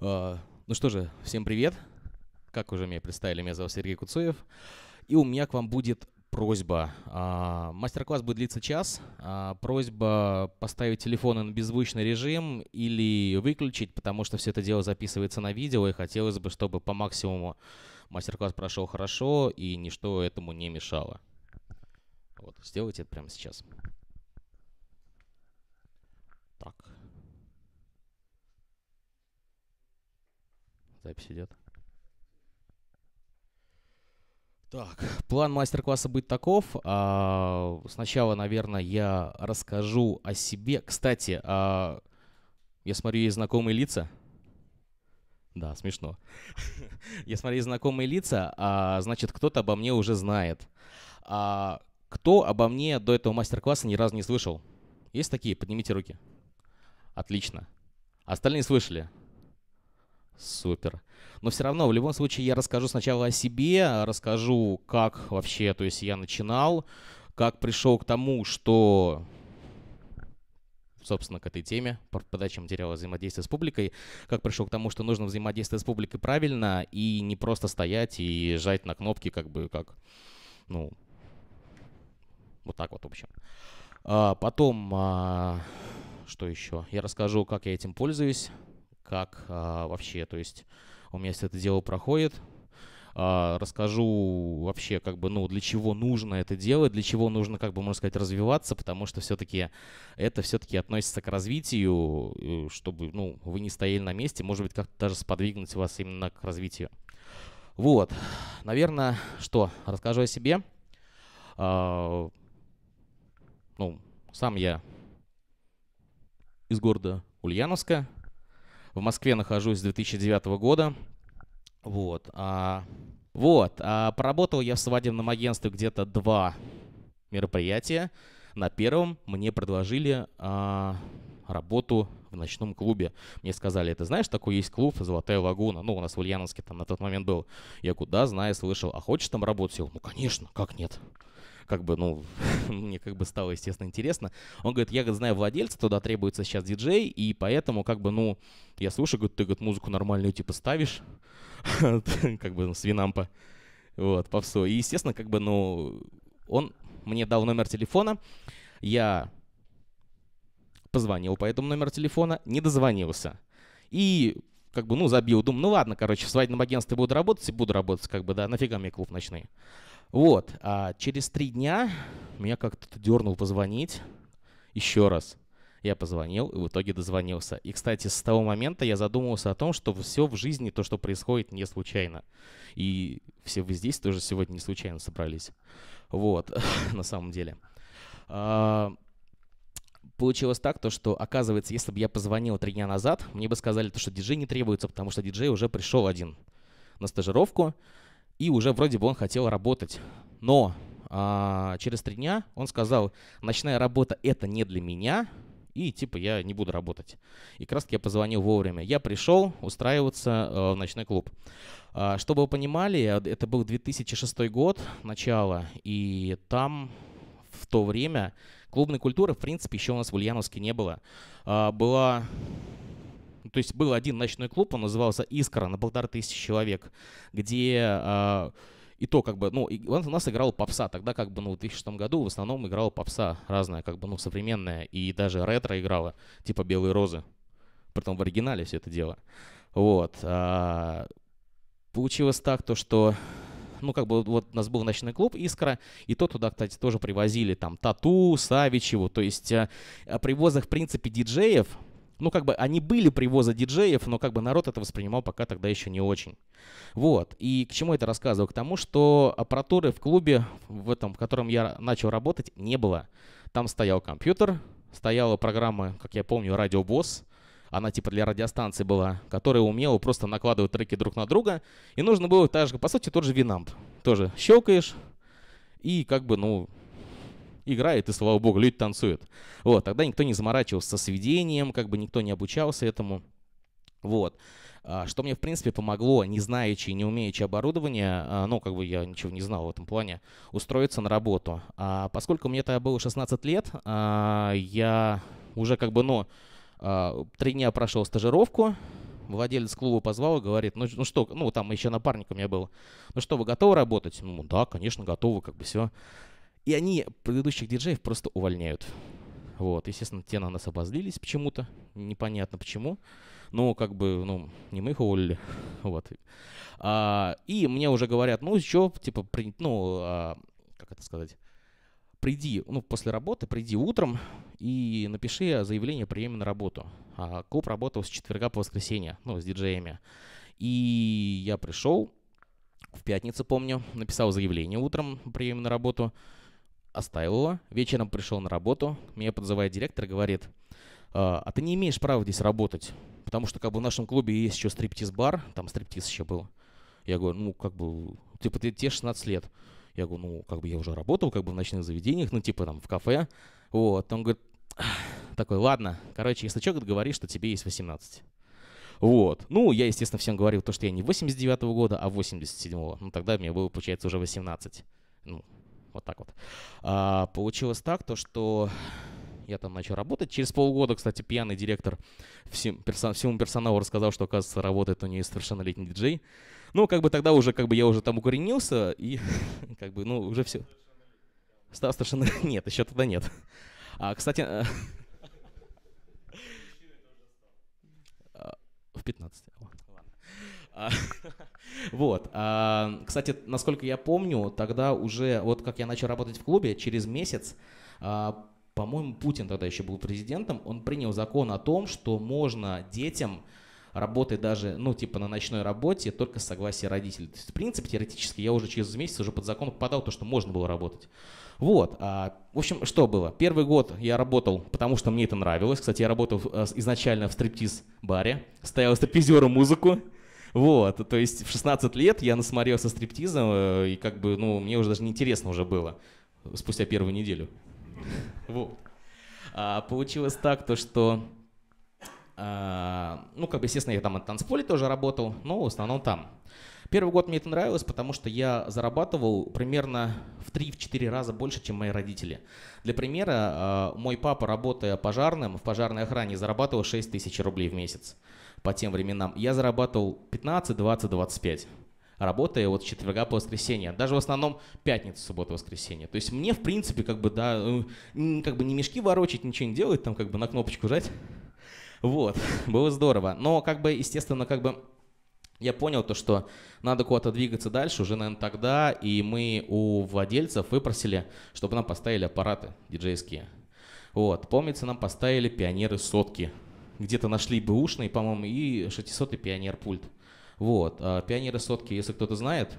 А, ну что же, всем привет. Как уже меня представили, меня зовут Сергей Куцуев. И у меня к вам будет просьба. А, мастер-класс будет длиться час. А, просьба поставить телефоны на беззвучный режим или выключить, потому что все это дело записывается на видео, и хотелось бы, чтобы по максимуму мастер-класс прошел хорошо и ничто этому не мешало. Вот, сделайте это прямо сейчас. Так. Запись идет. Так, план мастер-класса будет таков. А, сначала, наверное, я расскажу о себе. Кстати, а, я смотрю, есть знакомые лица. Да, смешно. я смотрю, есть знакомые лица, а, значит, кто-то обо мне уже знает. А, кто обо мне до этого мастер-класса ни разу не слышал? Есть такие? Поднимите руки. Отлично. Остальные слышали? Супер. Но все равно, в любом случае, я расскажу сначала о себе, расскажу, как вообще, то есть я начинал, как пришел к тому, что собственно, к этой теме, подача материала взаимодействия с публикой, как пришел к тому, что нужно взаимодействовать с публикой правильно и не просто стоять и жать на кнопки, как бы, как, ну, вот так вот, в общем. А, потом, а, что еще? Я расскажу, как я этим пользуюсь, как а, вообще, то есть у меня все это дело проходит. А, расскажу вообще, как бы, ну, для чего нужно это делать, для чего нужно, как бы, можно сказать, развиваться, потому что все-таки это все-таки относится к развитию, э, чтобы, ну, вы не стояли на месте, может быть, как-то даже сподвигнуть вас именно к развитию. Вот, наверное, что, расскажу о себе. А, ну, сам я из города Ульяновска, в Москве нахожусь с 2009 года. Вот. А, вот. А, поработал я в свадебном агентстве где-то два мероприятия. На первом мне предложили а, работу в ночном клубе. Мне сказали, ты знаешь, такой есть клуб «Золотая лагуна». Ну, у нас в Ульяновске там на тот момент был. Я куда, знаю, слышал. А хочешь там работать? Я говорю, ну, конечно, как нет как бы, ну, мне как бы стало, естественно, интересно. Он говорит, я, говорит, знаю владельца, туда требуется сейчас диджей, и поэтому, как бы, ну, я слушаю, говорит, ты, говорит, музыку нормальную, типа, ставишь, как бы, ну, свинампа, вот, попсу. И, естественно, как бы, ну, он мне дал номер телефона, я позвонил по этому номеру телефона, не дозвонился. И как бы, ну, забил. Думаю, ну ладно, короче, в свадебном агентстве буду работать и буду работать, как бы, да, нафига мне клуб ночные. Вот, а через три дня меня как-то дернул позвонить еще раз. Я позвонил и в итоге дозвонился. И, кстати, с того момента я задумывался о том, что все в жизни, то, что происходит, не случайно. И все вы здесь тоже сегодня не случайно собрались. Вот, на самом деле. А, получилось так, то, что, оказывается, если бы я позвонил три дня назад, мне бы сказали, то, что диджей не требуется, потому что диджей уже пришел один на стажировку, и уже вроде бы он хотел работать. Но а, через три дня он сказал, ночная работа это не для меня, и типа я не буду работать. И как раз я позвонил вовремя. Я пришел устраиваться э, в ночной клуб. Э, чтобы вы понимали, это был 2006 год, начало, и там в то время клубной культуры, в принципе, еще у нас в Ульяновске не было. Э, была то есть был один ночной клуб, он назывался «Искра» на полторы тысячи человек, где... Э, и то как бы, ну, и у нас играл попса, тогда как бы, ну, в 2006 году в основном играла попса разная, как бы, ну, современная, и даже ретро играла, типа «Белые розы», притом в оригинале все это дело. Вот. А, получилось так, то, что ну, как бы вот у нас был ночной клуб «Искра», и то туда, кстати, тоже привозили там Тату, Савичеву, то есть э, а, а привоза, в принципе, диджеев, ну, как бы они были привоза диджеев, но как бы народ это воспринимал пока тогда еще не очень. Вот. И к чему это рассказываю? К тому, что аппаратуры в клубе, в этом, в котором я начал работать, не было. Там стоял компьютер, стояла программа, как я помню, «Радио Босс», она типа для радиостанции была, которая умела просто накладывать треки друг на друга, и нужно было же, по сути, тот же Винамп. Тоже щелкаешь, и как бы, ну, играет, и слава богу, люди танцуют. Вот, тогда никто не заморачивался с ведением, как бы никто не обучался этому. Вот. А, что мне, в принципе, помогло, не знаючи, не умеючи оборудования, а, ну, как бы я ничего не знал в этом плане, устроиться на работу. А поскольку мне тогда было 16 лет, а, я уже как бы, ну, три дня прошел стажировку, владелец клуба позвал и говорит, ну, ну что, ну, там еще напарник у меня был, ну что, вы готовы работать? Ну, да, конечно, готовы, как бы все. И они предыдущих диджеев просто увольняют. Вот, естественно, те на нас обозлились почему-то, непонятно почему. Но как бы, ну, не мы их уволили, вот. А, и мне уже говорят, ну, еще, типа, при, ну, а, как это сказать, приди, ну, после работы, приди утром и напиши заявление прием на работу. А клуб работал с четверга по воскресенье, ну, с диджеями. И я пришел, в пятницу, помню, написал заявление утром прием на работу – Оставил его. Вечером пришел на работу. Меня подзывает директор, говорит, «А, а ты не имеешь права здесь работать, потому что как бы в нашем клубе есть еще стриптиз-бар, там стриптиз еще был. Я говорю, ну как бы, типа ты тебе 16 лет. Я говорю, ну как бы я уже работал как бы в ночных заведениях, ну типа там в кафе. Вот, он говорит, такой, ладно, короче, если человек говорит, что тебе есть 18. Вот. Ну, я, естественно, всем говорил то, что я не 89-го года, а 87-го. Ну, тогда мне было, получается, уже 18. Ну, вот так вот. А, получилось так, то что я там начал работать. Через полгода, кстати, пьяный директор всем, персо, всему персоналу рассказал, что, оказывается, работает у нее совершеннолетний диджей. Ну, как бы тогда уже, как бы я уже там укоренился, и как бы, ну, уже все. Стал совершенно... Нет, еще тогда нет. А, кстати... Э, а, в 15. Ладно. А, вот. А, кстати, насколько я помню, тогда уже, вот как я начал работать в клубе, через месяц, а, по-моему, Путин тогда еще был президентом, он принял закон о том, что можно детям работать даже, ну, типа на ночной работе только с согласия родителей. То есть, в принципе, теоретически я уже через месяц уже под закон попадал то, что можно было работать. Вот. А, в общем, что было? Первый год я работал, потому что мне это нравилось. Кстати, я работал э, изначально в стриптиз-баре, стоял стриптизеру музыку, вот, то есть в 16 лет я насмотрелся стриптиза, э, и как бы, ну, мне уже даже неинтересно уже было спустя первую неделю. Вот. А, получилось так, то что а, ну, как бы, естественно, я там от танцполе тоже работал, но в основном там. Первый год мне это нравилось, потому что я зарабатывал примерно в 3-4 раза больше, чем мои родители. Для примера, а, мой папа, работая пожарным, в пожарной охране, зарабатывал 6 тысяч рублей в месяц по тем временам, я зарабатывал 15, 20, 25 работая вот с четверга по воскресенье, даже в основном пятница, суббота, воскресенье. То есть мне, в принципе, как бы, да, э, как бы не мешки ворочать, ничего не делать, там как бы на кнопочку жать. Вот, было здорово. Но как бы, естественно, как бы я понял то, что надо куда-то двигаться дальше уже, наверное, тогда, и мы у владельцев выпросили, чтобы нам поставили аппараты диджейские. Вот, помнится, нам поставили пионеры сотки – где-то нашли бэушный, по-моему, и 600 и пионер пульт. Вот. А пионеры сотки, если кто-то знает,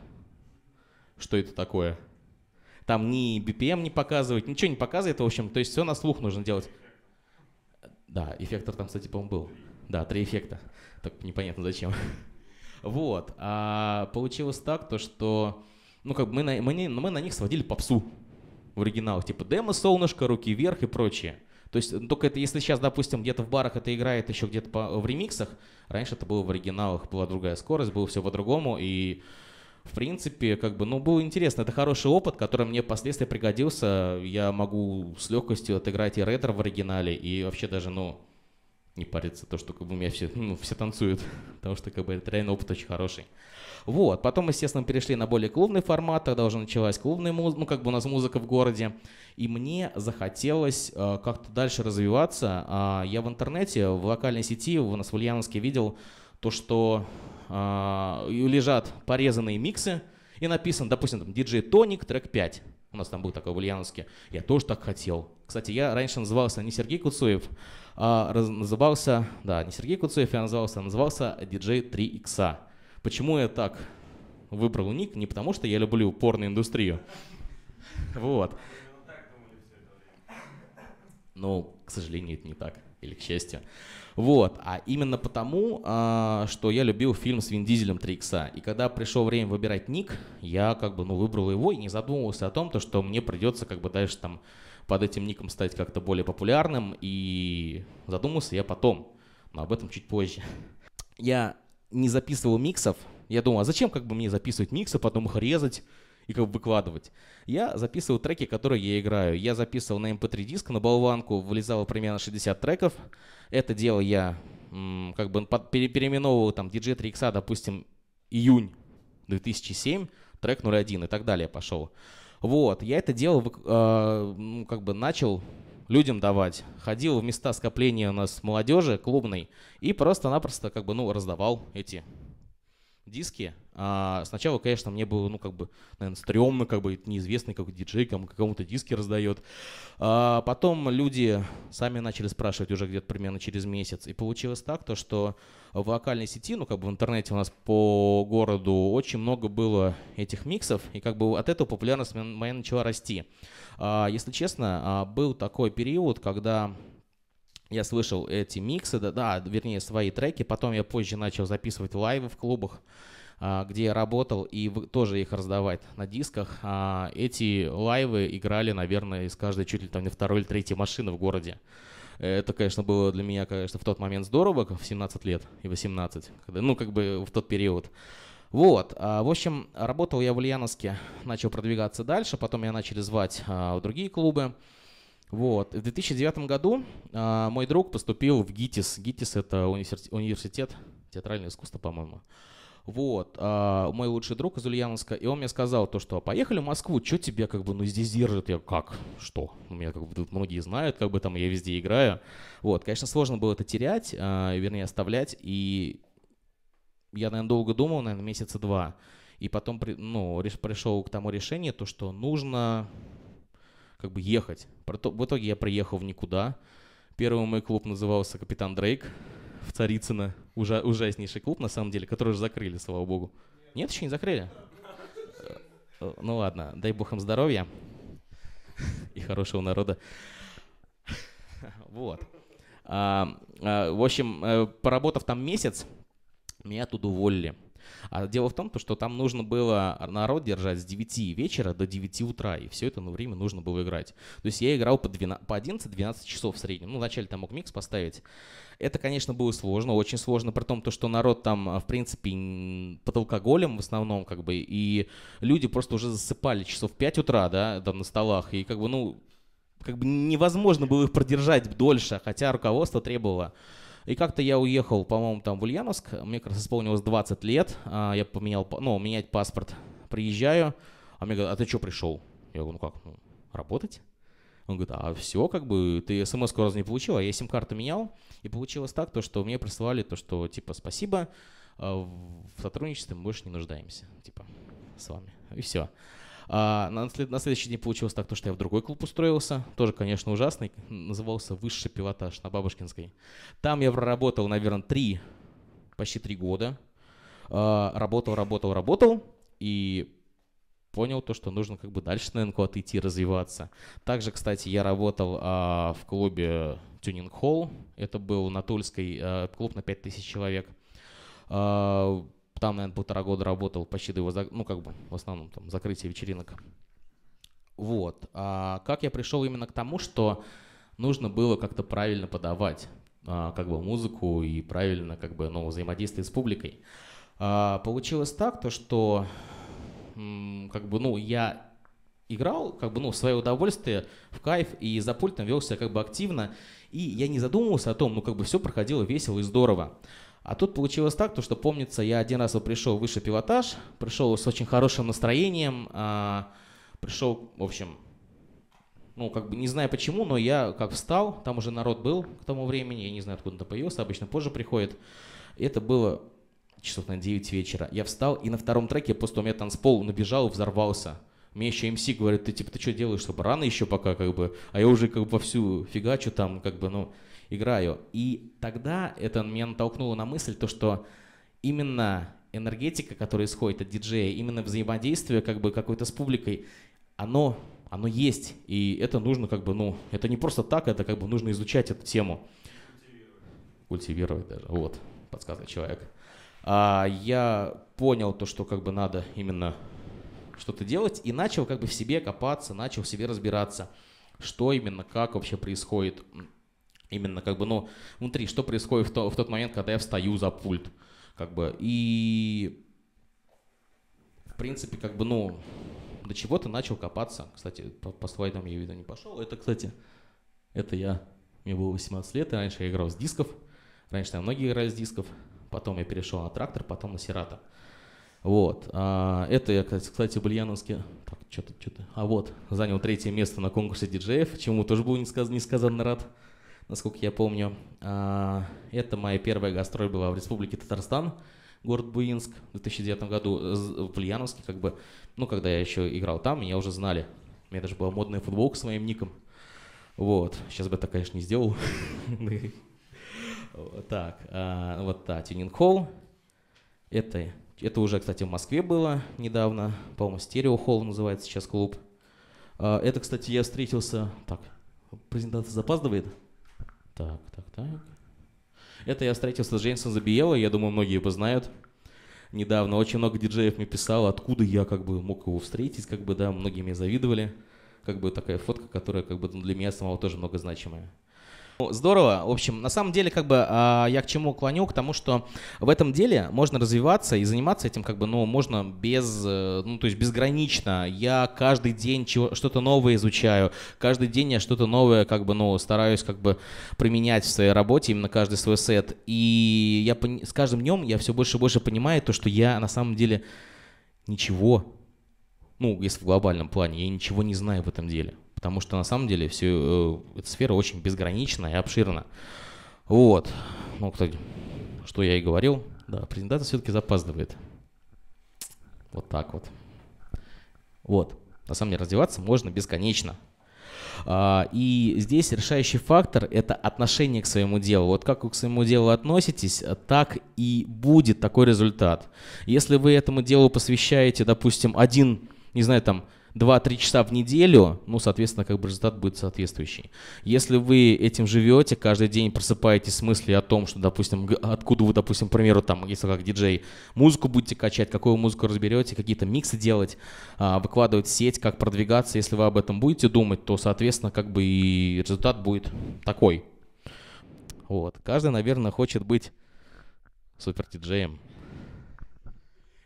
что это такое, там ни BPM не показывает, ничего не показывает, в общем, то есть все на слух нужно делать. Да, эффектор там, кстати, по-моему, был. Да, три эффекта. Так непонятно зачем. Вот. А получилось так, то что, ну, как бы мы на, мы, мы на них сводили попсу в оригиналах, типа демо, солнышко, руки вверх и прочее. То есть ну, только это, если сейчас, допустим, где-то в барах это играет еще где-то по, в ремиксах, раньше это было в оригиналах, была другая скорость, было все по-другому, и в принципе, как бы, ну, было интересно. Это хороший опыт, который мне впоследствии пригодился. Я могу с легкостью отыграть и ретро в оригинале, и вообще даже, ну, не париться, то, что как бы, у меня все, ну, все танцуют, потому что как бы, это реально опыт очень хороший. Вот. Потом, естественно, перешли на более клубный формат, тогда уже началась клубная музыка, ну, как бы у нас музыка в городе. И мне захотелось э, как-то дальше развиваться. Э, я в интернете, в локальной сети, у нас в Ульяновске видел то, что э, лежат порезанные миксы, и написано, допустим, там, диджей Тоник, трек 5. У нас там был такой в Ульяновске. Я тоже так хотел. Кстати, я раньше назывался не Сергей Куцуев, а раз, назывался, да, не Сергей Куцуев, я назывался, а назывался диджей 3 икса. Почему я так выбрал ник? Не потому, что я люблю порноиндустрию. Вот. Но, ну, к сожалению, это не так. Или к счастью. Вот. А именно потому, а, что я любил фильм с Вин Дизелем 3 икса. И когда пришло время выбирать ник, я как бы, ну, выбрал его и не задумывался о том, то, что мне придется как бы дальше там под этим ником стать как-то более популярным. И задумался я потом. Но об этом чуть позже. Я не записывал миксов, я думал, а зачем как бы мне записывать миксы, потом их резать и как бы выкладывать? Я записывал треки, которые я играю. Я записывал на mp3 эм диск, на болванку, вылезало примерно 60 треков. Это дело я как бы переименовывал там DJ 3X, допустим, июнь 2007, трек 01 и так далее пошел. Вот, я это дело э, ну, как бы начал людям давать. Ходил в места скопления у нас молодежи клубной и просто-напросто как бы, ну, раздавал эти диски. А сначала, конечно, мне было, ну, как бы, наверное, стрёмно, как бы, неизвестный как диджей кому, кому-то диски раздает. А потом люди сами начали спрашивать уже где-то примерно через месяц. И получилось так, то, что в локальной сети, ну, как бы в интернете у нас по городу очень много было этих миксов, и как бы от этого популярность моя начала расти. А, если честно, а, был такой период, когда я слышал эти миксы, да, да, вернее, свои треки. Потом я позже начал записывать лайвы в клубах, а, где я работал, и тоже их раздавать на дисках. А, эти лайвы играли, наверное, из каждой чуть ли там не второй или третьей машины в городе. Это, конечно, было для меня, конечно, в тот момент здорово, в 17 лет и 18, когда, ну, как бы в тот период. Вот, а, в общем, работал я в Ульяновске, начал продвигаться дальше, потом меня начали звать в другие клубы. Вот. В 2009 году э, мой друг поступил в ГИТИС. ГИТИС — это университет, театрального искусства, по-моему. Вот. Э, мой лучший друг из Ульяновска. И он мне сказал то, что поехали в Москву, что тебе как бы ну здесь держит? Я как? Что? У ну, Меня как бы тут многие знают, как бы там я везде играю. Вот. Конечно, сложно было это терять, э, вернее, оставлять. И я, наверное, долго думал, наверное, месяца два. И потом ну, пришел к тому решению, то, что нужно как бы ехать. В итоге я проехал в никуда. Первый мой клуб назывался «Капитан Дрейк» в Царицыно. Ужа- ужаснейший клуб, на самом деле, который уже закрыли, слава богу. Нет, еще не закрыли? Э, ну ладно, дай бог им здоровья и хорошего народа. Вот. А, а, в общем, э, поработав там месяц, меня тут уволили. А дело в том, что там нужно было народ держать с 9 вечера до 9 утра, и все это на ну, время нужно было играть. То есть я играл по, 12, по 11-12 часов в среднем. Ну, вначале там мог микс поставить. Это, конечно, было сложно, очень сложно, при том, то, что народ там, э, в принципе, под алкоголем в основном, как бы, и люди просто уже засыпали часов 5 утра, да, там на столах, и как бы, ну, как бы невозможно было их продержать дольше, хотя руководство требовало. И как-то я уехал, по-моему, там в Ульяновск. Мне как раз исполнилось 20 лет. А, я поменял, ну, менять паспорт. Приезжаю. А мне говорят, а ты что пришел? Я говорю, ну как, ну, работать? Он говорит, а все, как бы, ты смс раз не получил, а я сим-карту менял. И получилось так, то, что мне присылали то, что, типа, спасибо, а, в сотрудничестве мы больше не нуждаемся, типа, с вами. И все. А, на, на следующий день получилось так, то, что я в другой клуб устроился, тоже, конечно, ужасный, назывался «Высший пилотаж» на Бабушкинской. Там я проработал, наверное, три, почти три года. А, работал, работал, работал, и понял то, что нужно как бы дальше на НКО отойти, развиваться. Также, кстати, я работал а, в клубе Тюнинг Холл. Это был на Тульской а, клуб на 5000 человек. А, там, наверное, полтора года работал почти до его, ну, как бы, в основном, там, закрытие вечеринок. Вот. А как я пришел именно к тому, что нужно было как-то правильно подавать а, как бы музыку и правильно как бы, ну, взаимодействовать с публикой. А, получилось так, то, что как бы, ну, я играл, как бы, ну, в свое удовольствие, в кайф, и за пультом вел себя как бы активно, и я не задумывался о том, ну, как бы все проходило весело и здорово. А тут получилось так, то, что помнится, я один раз вот пришел выше пилотаж, пришел с очень хорошим настроением, а, пришел, в общем, ну, как бы не знаю почему, но я как встал, там уже народ был к тому времени, я не знаю, откуда это появился, обычно позже приходит. Это было часов на 9 вечера. Я встал, и на втором треке просто у меня танцпол набежал взорвался. Мне еще МС говорит, ты типа, ты что делаешь, чтобы рано еще пока, как бы, а я уже как бы вовсю фигачу там, как бы, ну, играю. И тогда это меня натолкнуло на мысль, то, что именно энергетика, которая исходит от диджея, именно взаимодействие как бы какой-то с публикой, оно, оно есть. И это нужно как бы, ну, это не просто так, это как бы нужно изучать эту тему. Культивировать, Культивировать даже, вот, подсказывает человек. А, я понял то, что как бы надо именно что-то делать, и начал как бы в себе копаться, начал в себе разбираться, что именно, как вообще происходит именно как бы, ну, внутри, что происходит в, то, в тот момент, когда я встаю за пульт, как бы, и, в принципе, как бы, ну, до чего ты начал копаться, кстати, по, по слайдам я, видно, не пошел, это, кстати, это я, мне было 18 лет, и раньше я играл с дисков, раньше там многие играли с дисков, потом я перешел на трактор, потом на Серата. Вот. А, это я, кстати, в Ульяновске. Так, что-то, что-то. А вот, занял третье место на конкурсе диджеев, чему тоже был не, сказ- рад насколько я помню. А, это моя первая гастроль была в Республике Татарстан, город Буинск, в 2009 году, в Ульяновске, как бы, ну, когда я еще играл там, меня уже знали. У меня даже была модная футболка с моим ником. Вот, сейчас бы это, конечно, не сделал. Так, а, вот, так, Тюнинг Холл. Это, это уже, кстати, в Москве было недавно. По-моему, Стерео Холл называется сейчас клуб. А, это, кстати, я встретился... Так, презентация запаздывает? Так, так, так. Это я встретился с Джеймсом Забиелой, я думаю, многие его знают. Недавно очень много диджеев мне писало, откуда я как бы мог его встретить, как бы, да, многие мне завидовали. Как бы такая фотка, которая как бы для меня самого тоже много значимая. Ну, здорово. В общем, на самом деле, как бы а, я к чему клоню? К тому, что в этом деле можно развиваться и заниматься этим, как бы, ну, можно без, э, ну, то есть безгранично. Я каждый день что-то новое изучаю, каждый день я что-то новое, как бы, ну, стараюсь, как бы, применять в своей работе, именно каждый свой сет. И я с каждым днем я все больше и больше понимаю то, что я на самом деле ничего, ну, если в глобальном плане, я ничего не знаю в этом деле потому что на самом деле все, э, эта сфера очень безгранична и обширна. Вот. Ну, кстати, что я и говорил, да, презентация все-таки запаздывает. Вот так вот. Вот. На самом деле раздеваться можно бесконечно. А, и здесь решающий фактор – это отношение к своему делу. Вот как вы к своему делу относитесь, так и будет такой результат. Если вы этому делу посвящаете, допустим, один, не знаю, там, 2-3 часа в неделю, ну, соответственно, как бы результат будет соответствующий. Если вы этим живете, каждый день просыпаетесь с мыслью о том, что, допустим, откуда вы, допустим, к примеру, там, если как диджей, музыку будете качать, какую музыку разберете, какие-то миксы делать, а, выкладывать в сеть, как продвигаться, если вы об этом будете думать, то, соответственно, как бы и результат будет такой. Вот. Каждый, наверное, хочет быть супер диджеем.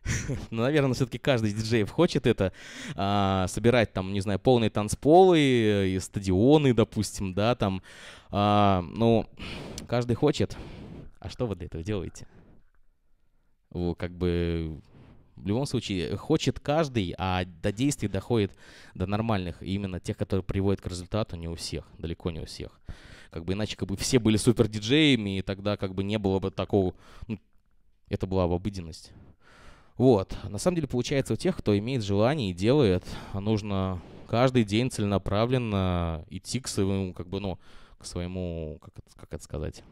ну, наверное, все-таки каждый из диджеев хочет это, а, собирать там, не знаю, полные танцполы э, и стадионы, допустим, да, там. А, ну, каждый хочет. А что вы для этого делаете? Вы, как бы в любом случае хочет каждый, а до действий доходит до нормальных, именно тех, которые приводят к результату, не у всех, далеко не у всех. Как бы иначе как бы все были супер диджеями, и тогда как бы не было бы такого, ну, это была бы обыденность. Вот. На самом деле, получается, у тех, кто имеет желание и делает, нужно каждый день целенаправленно идти к своему, как бы, ну, к своему, как это, как это сказать,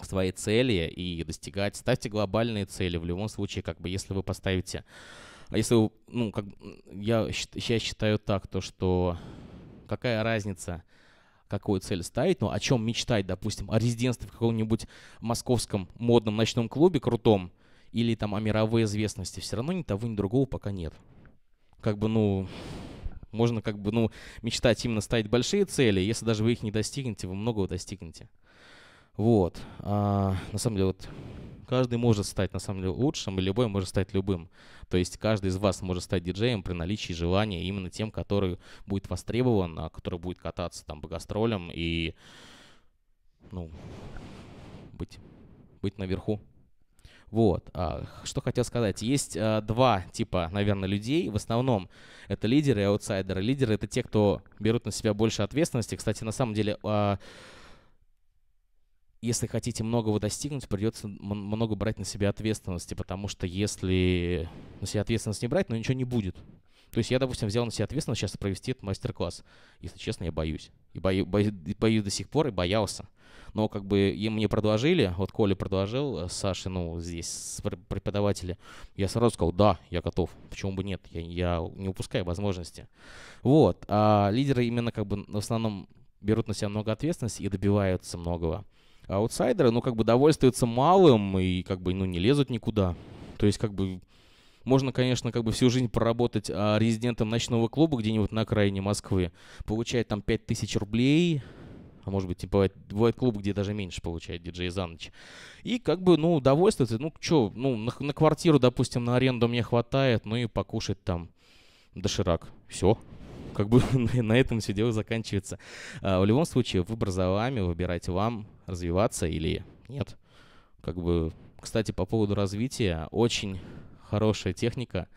к своей цели и достигать. Ставьте глобальные цели. В любом случае, как бы, если вы поставите... А если вы, ну, как, я, я считаю так, то, что какая разница, какую цель ставить, но о чем мечтать, допустим, о резидентстве в каком-нибудь московском модном ночном клубе крутом, или там о мировой известности, все равно ни того, ни другого пока нет. Как бы, ну, можно как бы, ну, мечтать именно ставить большие цели, если даже вы их не достигнете, вы многого достигнете. Вот. А, на самом деле, вот каждый может стать, на самом деле, лучшим, и любой может стать любым. То есть каждый из вас может стать диджеем при наличии желания именно тем, который будет востребован, а который будет кататься там по гастролям и, ну, быть, быть наверху. Вот. А, что хотел сказать. Есть а, два типа, наверное, людей. В основном это лидеры и аутсайдеры. Лидеры — это те, кто берут на себя больше ответственности. Кстати, на самом деле а, если хотите многого достигнуть, придется много брать на себя ответственности, потому что если на себя ответственность не брать, ну ничего не будет. То есть я, допустим, взял на себя ответственность сейчас провести этот мастер-класс. Если честно, я боюсь. И бою, бою, боюсь до сих пор, и боялся но как бы им мне предложили, вот Коля предложил, э, Саша, ну, здесь преподаватели, я сразу сказал, да, я готов, почему бы нет, я, я не упускаю возможности. Вот, а лидеры именно как бы в основном берут на себя много ответственности и добиваются многого. А аутсайдеры, ну, как бы довольствуются малым и как бы, ну, не лезут никуда. То есть, как бы, можно, конечно, как бы всю жизнь поработать а, резидентом ночного клуба где-нибудь на окраине Москвы, получать там 5000 рублей, а может быть, типа, бывает, бывает клубы, где даже меньше получает диджей за ночь. И как бы, ну, удовольствие, ну, что, ну, на, на квартиру, допустим, на аренду мне хватает, ну и покушать там доширак. Все как бы на этом все дело заканчивается. А, в любом случае, выбор за вами, выбирать вам, развиваться или нет. Как бы, кстати, по поводу развития, очень хорошая техника.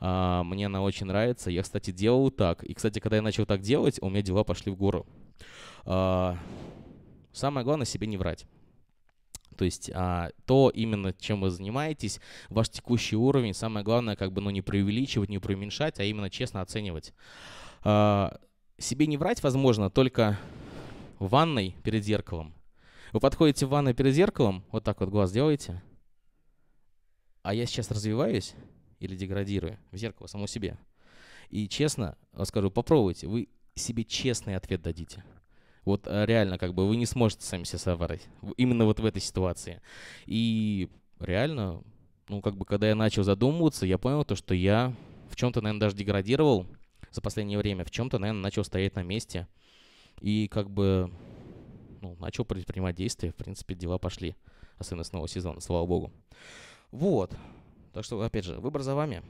А, мне она очень нравится. Я, кстати, делал так. И, кстати, когда я начал так делать, у меня дела пошли в гору. А, самое главное себе не врать. То есть а, то именно, чем вы занимаетесь, ваш текущий уровень, самое главное, как бы, ну, не преувеличивать, не преуменьшать, а именно честно оценивать. А, себе не врать, возможно, только в ванной перед зеркалом. Вы подходите в ванной перед зеркалом, вот так вот глаз делаете, а я сейчас развиваюсь или деградирую в зеркало само себе. И честно скажу, попробуйте. Вы себе честный ответ дадите. Вот э, реально, как бы вы не сможете сами себя соврать. Именно вот в этой ситуации. И реально, ну, как бы, когда я начал задумываться, я понял то, что я в чем-то, наверное, даже деградировал за последнее время. В чем-то, наверное, начал стоять на месте. И как бы ну, начал предпринимать действия. В принципе, дела пошли. Особенно с нового сезона, слава богу. Вот. Так что, опять же, выбор за вами.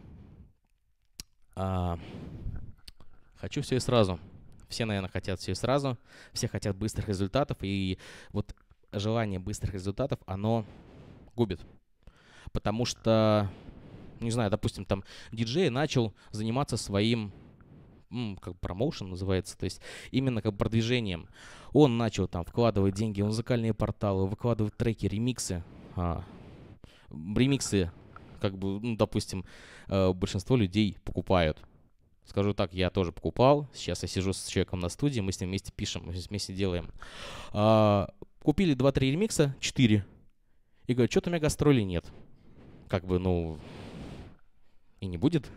А, хочу все и сразу. Все, наверное, хотят все сразу, все хотят быстрых результатов, и вот желание быстрых результатов, оно губит. Потому что, не знаю, допустим, там диджей начал заниматься своим как промоушен называется, то есть именно как продвижением. Он начал там вкладывать деньги в музыкальные порталы, выкладывать треки, ремиксы, а, ремиксы, как бы, ну, допустим, э, большинство людей покупают. Скажу так, я тоже покупал. Сейчас я сижу с человеком на студии, мы с ним вместе пишем, мы вместе делаем. А, купили 2-3 ремикса, 4. И говорю, что-то у меня гастролей нет. Как бы, ну, и не будет,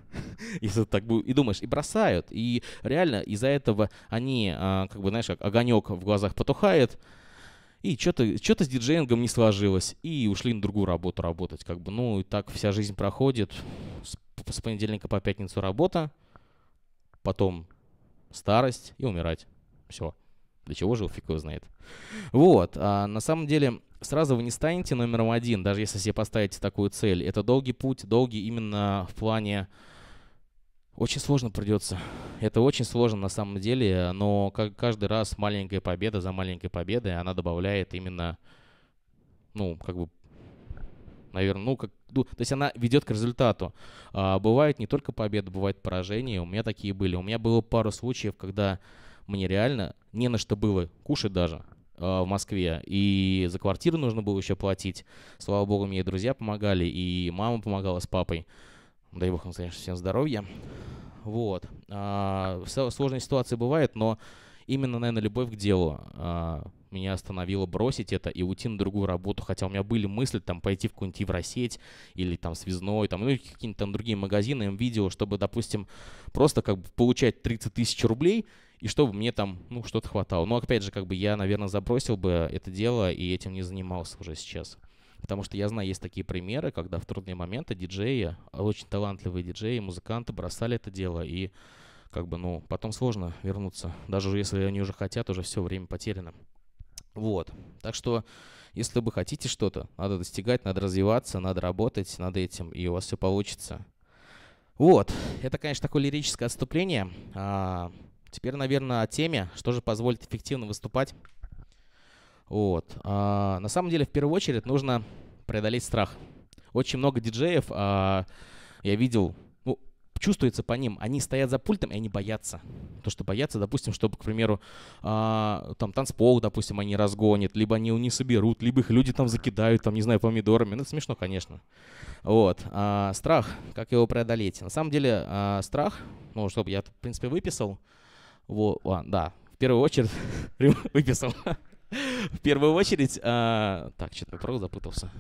если так будет. И думаешь, и бросают. И реально из-за этого они, а, как бы, знаешь, как огонек в глазах потухает, и что-то что с диджеингом не сложилось, и ушли на другую работу работать. Как бы, ну, и так вся жизнь проходит. С, с понедельника по пятницу работа, потом старость и умирать. Все. Для чего жил, фиг его знает. Вот. А на самом деле, сразу вы не станете номером один, даже если себе поставите такую цель. Это долгий путь, долгий именно в плане... Очень сложно придется. Это очень сложно на самом деле, но как каждый раз маленькая победа за маленькой победой, она добавляет именно, ну, как бы наверное, ну, как, ну, то есть она ведет к результату. А, бывают не только победы, бывает поражения. У меня такие были. У меня было пару случаев, когда мне реально не на что было кушать даже а, в Москве, и за квартиру нужно было еще платить. Слава богу, мне и друзья помогали, и мама помогала с папой. Дай бог им, конечно, всем здоровья. Вот. А, сложные ситуации бывают, но именно, наверное, любовь к делу э, меня остановила бросить это и уйти на другую работу, хотя у меня были мысли там пойти в какую-нибудь Евросеть или там связной, там, ну, какие-нибудь там другие магазины, видео, чтобы, допустим, просто как бы получать 30 тысяч рублей, и чтобы мне там, ну, что-то хватало. Но, опять же, как бы я, наверное, забросил бы это дело и этим не занимался уже сейчас. Потому что я знаю, есть такие примеры, когда в трудные моменты диджеи, а, очень талантливые диджеи, музыканты бросали это дело и как бы, ну, потом сложно вернуться. Даже если они уже хотят, уже все, время потеряно. Вот. Так что, если вы хотите что-то, надо достигать, надо развиваться, надо работать над этим, и у вас все получится. Вот. Это, конечно, такое лирическое отступление. А, теперь, наверное, о теме, что же позволит эффективно выступать. Вот. А, на самом деле, в первую очередь, нужно преодолеть страх. Очень много диджеев а, я видел чувствуется по ним. Они стоят за пультом, и они боятся. То, что боятся, допустим, чтобы, к примеру, а, там танцпол, допустим, они разгонят, либо они его не соберут, либо их люди там закидают, там, не знаю, помидорами. Ну, это смешно, конечно. Вот. А, страх, как его преодолеть? На самом деле, а, страх, ну, чтобы я, в принципе, выписал, вот, а, да, в первую очередь выписал. В первую очередь, а, так, что-то я запутался.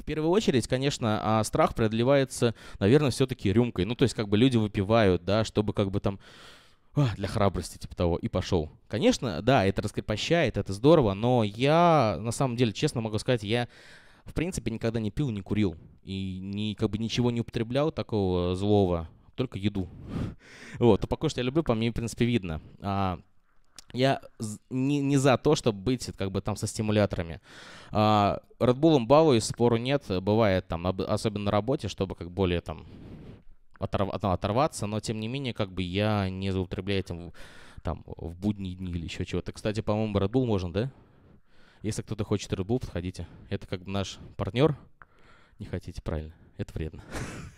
В первую очередь, конечно, а, страх преодолевается, наверное, все-таки рюмкой. Ну, то есть, как бы люди выпивают, да, чтобы как бы там а, для храбрости типа того, и пошел. Конечно, да, это раскрепощает, это здорово, но я, на самом деле, честно могу сказать, я, в принципе, никогда не пил, не курил. И ни, как бы ничего не употреблял такого злого, только еду. Вот, а я люблю, по мне, в принципе, видно. А я не, не за то, чтобы быть как бы там со стимуляторами. А, Red Bull балуюсь, спору нет. Бывает там, особенно на работе, чтобы как более там оторваться. Но тем не менее, как бы я не злоупотребляю этим там в будние дни или еще чего-то. Кстати, по-моему, Red Bull можно, да? Если кто-то хочет Red Bull, подходите. Это как бы наш партнер. Не хотите, правильно. Это вредно.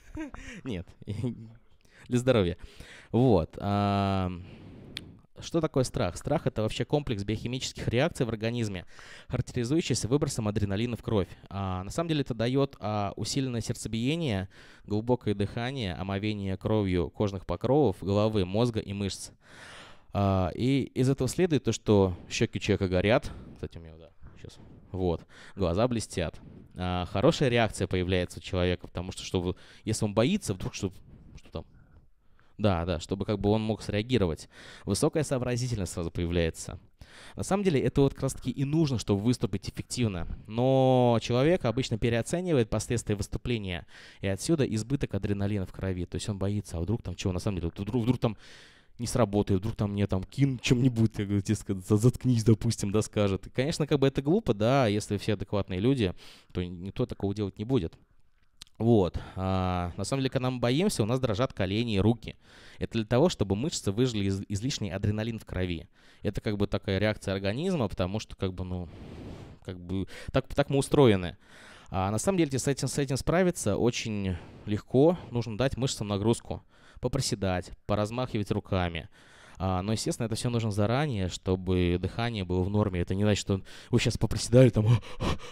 Нет. Для здоровья. Вот. Что такое страх? Страх – это вообще комплекс биохимических реакций в организме, характеризующийся выбросом адреналина в кровь. А, на самом деле это дает а, усиленное сердцебиение, глубокое дыхание, омовение кровью кожных покровов, головы, мозга и мышц. А, и из этого следует то, что щеки человека горят. Кстати, у меня, да, сейчас. Вот. Глаза блестят. А, хорошая реакция появляется у человека, потому что, чтобы, если он боится, вдруг чтобы да, да, чтобы как бы он мог среагировать. Высокая сообразительность сразу появляется. На самом деле это вот как раз таки и нужно, чтобы выступить эффективно. Но человек обычно переоценивает последствия выступления. И отсюда избыток адреналина в крови. То есть он боится, а вдруг там чего на самом деле, вдруг, вдруг там не сработает, вдруг там мне там кин чем-нибудь, я говорю, тебе скажут, заткнись, допустим, да, скажет. И, конечно, как бы это глупо, да, а если все адекватные люди, то никто такого делать не будет. Вот. А, на самом деле, когда мы боимся, у нас дрожат колени и руки. Это для того, чтобы мышцы выжили из, излишний адреналин в крови. Это как бы такая реакция организма, потому что как бы, ну, как бы так, так мы устроены. А на самом деле с этим, с этим справиться очень легко. Нужно дать мышцам нагрузку. Попроседать, поразмахивать руками, а, но, естественно, это все нужно заранее, чтобы дыхание было в норме. Это не значит, что вы сейчас поприседали там, «А,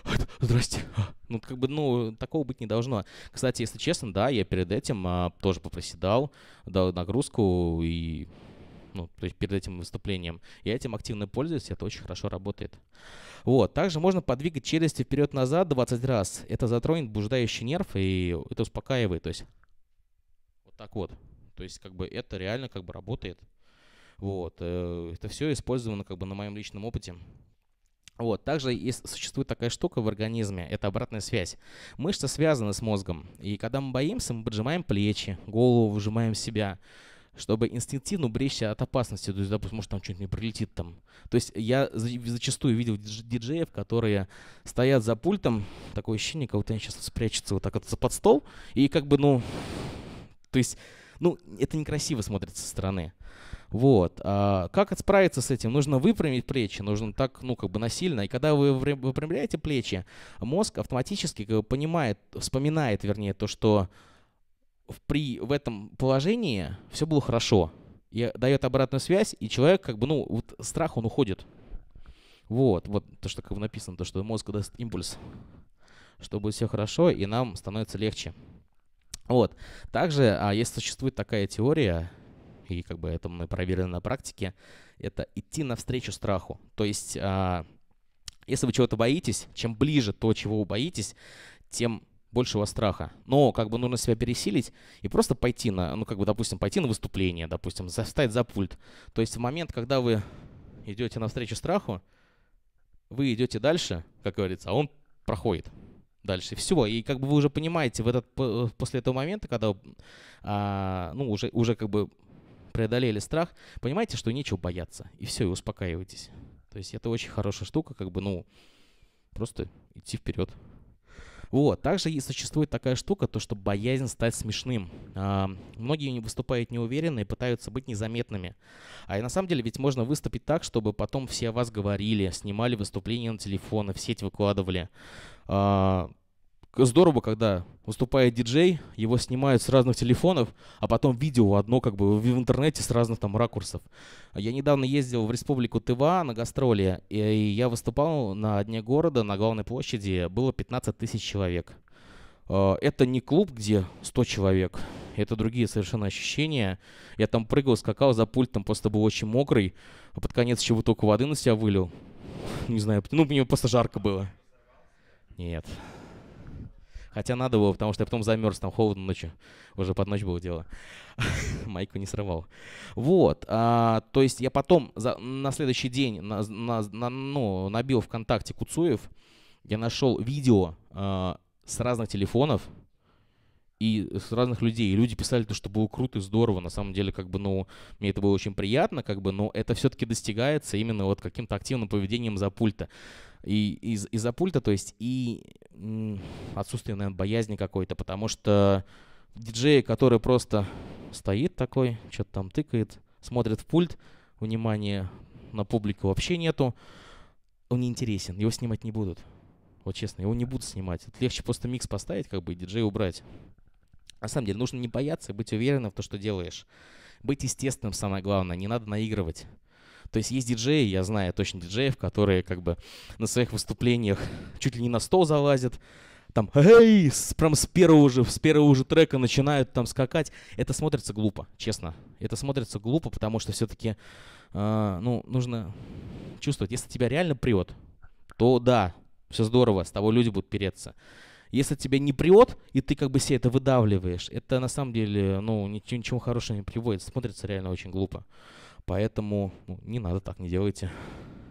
а, здрасте. Ну, как бы, ну, такого быть не должно. Кстати, если честно, да, я перед этим а, тоже поприседал, дал нагрузку и ну, то есть перед этим выступлением. Я этим активно пользуюсь, это очень хорошо работает. Вот, также можно подвигать челюсти вперед-назад 20 раз. Это затронет буждающий нерв и это успокаивает. То есть вот так вот. То есть как бы это реально как бы работает. Вот. Э, это все использовано как бы на моем личном опыте. Вот. Также есть, существует такая штука в организме, это обратная связь. Мышцы связаны с мозгом, и когда мы боимся, мы поджимаем плечи, голову выжимаем себя, чтобы инстинктивно убречься от опасности. То есть, допустим, может, там что-нибудь не прилетит там. То есть я зачастую видел диджеев, которые стоят за пультом, такое ощущение, как будто они сейчас спрячутся вот так вот под стол, и как бы, ну, то есть, ну, это некрасиво смотрится со стороны. Вот. А как справиться с этим? Нужно выпрямить плечи, нужно так, ну, как бы насильно. И когда вы выпрямляете плечи, мозг автоматически как бы, понимает, вспоминает, вернее, то, что в, при, в этом положении все было хорошо. И дает обратную связь, и человек, как бы, ну, вот страх, он уходит. Вот, вот то, что как бы написано, то, что мозг даст импульс, что будет все хорошо, и нам становится легче. Вот. Также, а, есть существует такая теория, и как бы это мы проверили на практике, это идти навстречу страху. То есть, а, если вы чего-то боитесь, чем ближе то, чего вы боитесь, тем больше у вас страха. Но как бы нужно себя пересилить и просто пойти на, ну как бы, допустим, пойти на выступление, допустим, встать за пульт. То есть в момент, когда вы идете навстречу страху, вы идете дальше, как говорится, а он проходит дальше. Все. И как бы вы уже понимаете, в этот, э, после этого момента, когда а, ну, уже, уже как бы преодолели страх, понимаете, что нечего бояться. И все, и успокаивайтесь. То есть это очень хорошая штука, как бы, ну, просто идти вперед. Вот. Также и существует такая штука, то что боязнь стать смешным. А, многие выступают неуверенно и пытаются быть незаметными. А и на самом деле ведь можно выступить так, чтобы потом все о вас говорили, снимали выступления на телефоны, в сеть выкладывали. А, здорово, когда выступает диджей, его снимают с разных телефонов, а потом видео одно как бы в интернете с разных там ракурсов. Я недавно ездил в республику Тыва на гастроли, и я выступал на дне города, на главной площади, было 15 тысяч человек. Э, это не клуб, где 100 человек, это другие совершенно ощущения. Я там прыгал, скакал за пультом, просто был очень мокрый, а под конец чего только воды на себя вылил. Не знаю, ну мне просто жарко было. Нет. Хотя надо было, потому что я потом замерз, там холодно ночью. Уже под ночь было дело. Майку не срывал. Вот. А, то есть я потом за, на следующий день на, на, на, ну, набил ВКонтакте Куцуев. Я нашел видео а, с разных телефонов и с разных людей. И люди писали то, что было круто и здорово. На самом деле, как бы, ну, мне это было очень приятно, как бы, но это все-таки достигается именно вот каким-то активным поведением за пульта. И из, за пульта, то есть, и отсутствие, наверное, боязни какой-то, потому что диджей, который просто стоит такой, что-то там тыкает, смотрит в пульт, внимания на публику вообще нету, он не интересен, его снимать не будут. Вот честно, его не будут снимать. Это легче просто микс поставить, как бы, и диджей убрать. На самом деле, нужно не бояться, а быть уверенным в том, что делаешь. Быть естественным, самое главное, не надо наигрывать. То есть есть диджеи, я знаю точно диджеев, которые как бы на своих выступлениях чуть ли не на стол залазят, там, эй, прям с первого же, с первого же трека начинают там скакать. Это смотрится глупо, честно. Это смотрится глупо, потому что все-таки, э, а, ну, нужно чувствовать. Если тебя реально привод, то да, все здорово, с того люди будут переться если тебя не прет, и ты как бы себе это выдавливаешь, это на самом деле, ну, ничего, хорошего не приводит. Смотрится реально очень глупо. Поэтому ну, не надо так, не делайте.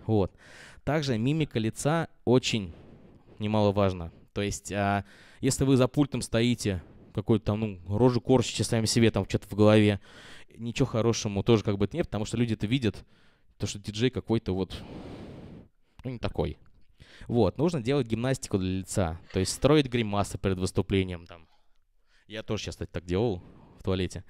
Вот. Также мимика лица очень немаловажна. То есть, а, если вы за пультом стоите, какой-то там, ну, рожу корчите сами себе там что-то в голове, ничего хорошему тоже как бы нет, потому что люди это видят, то, что диджей какой-то вот, ну, не такой, вот, нужно делать гимнастику для лица. То есть строить гримасы перед выступлением там. Я тоже сейчас, кстати, так делал в туалете.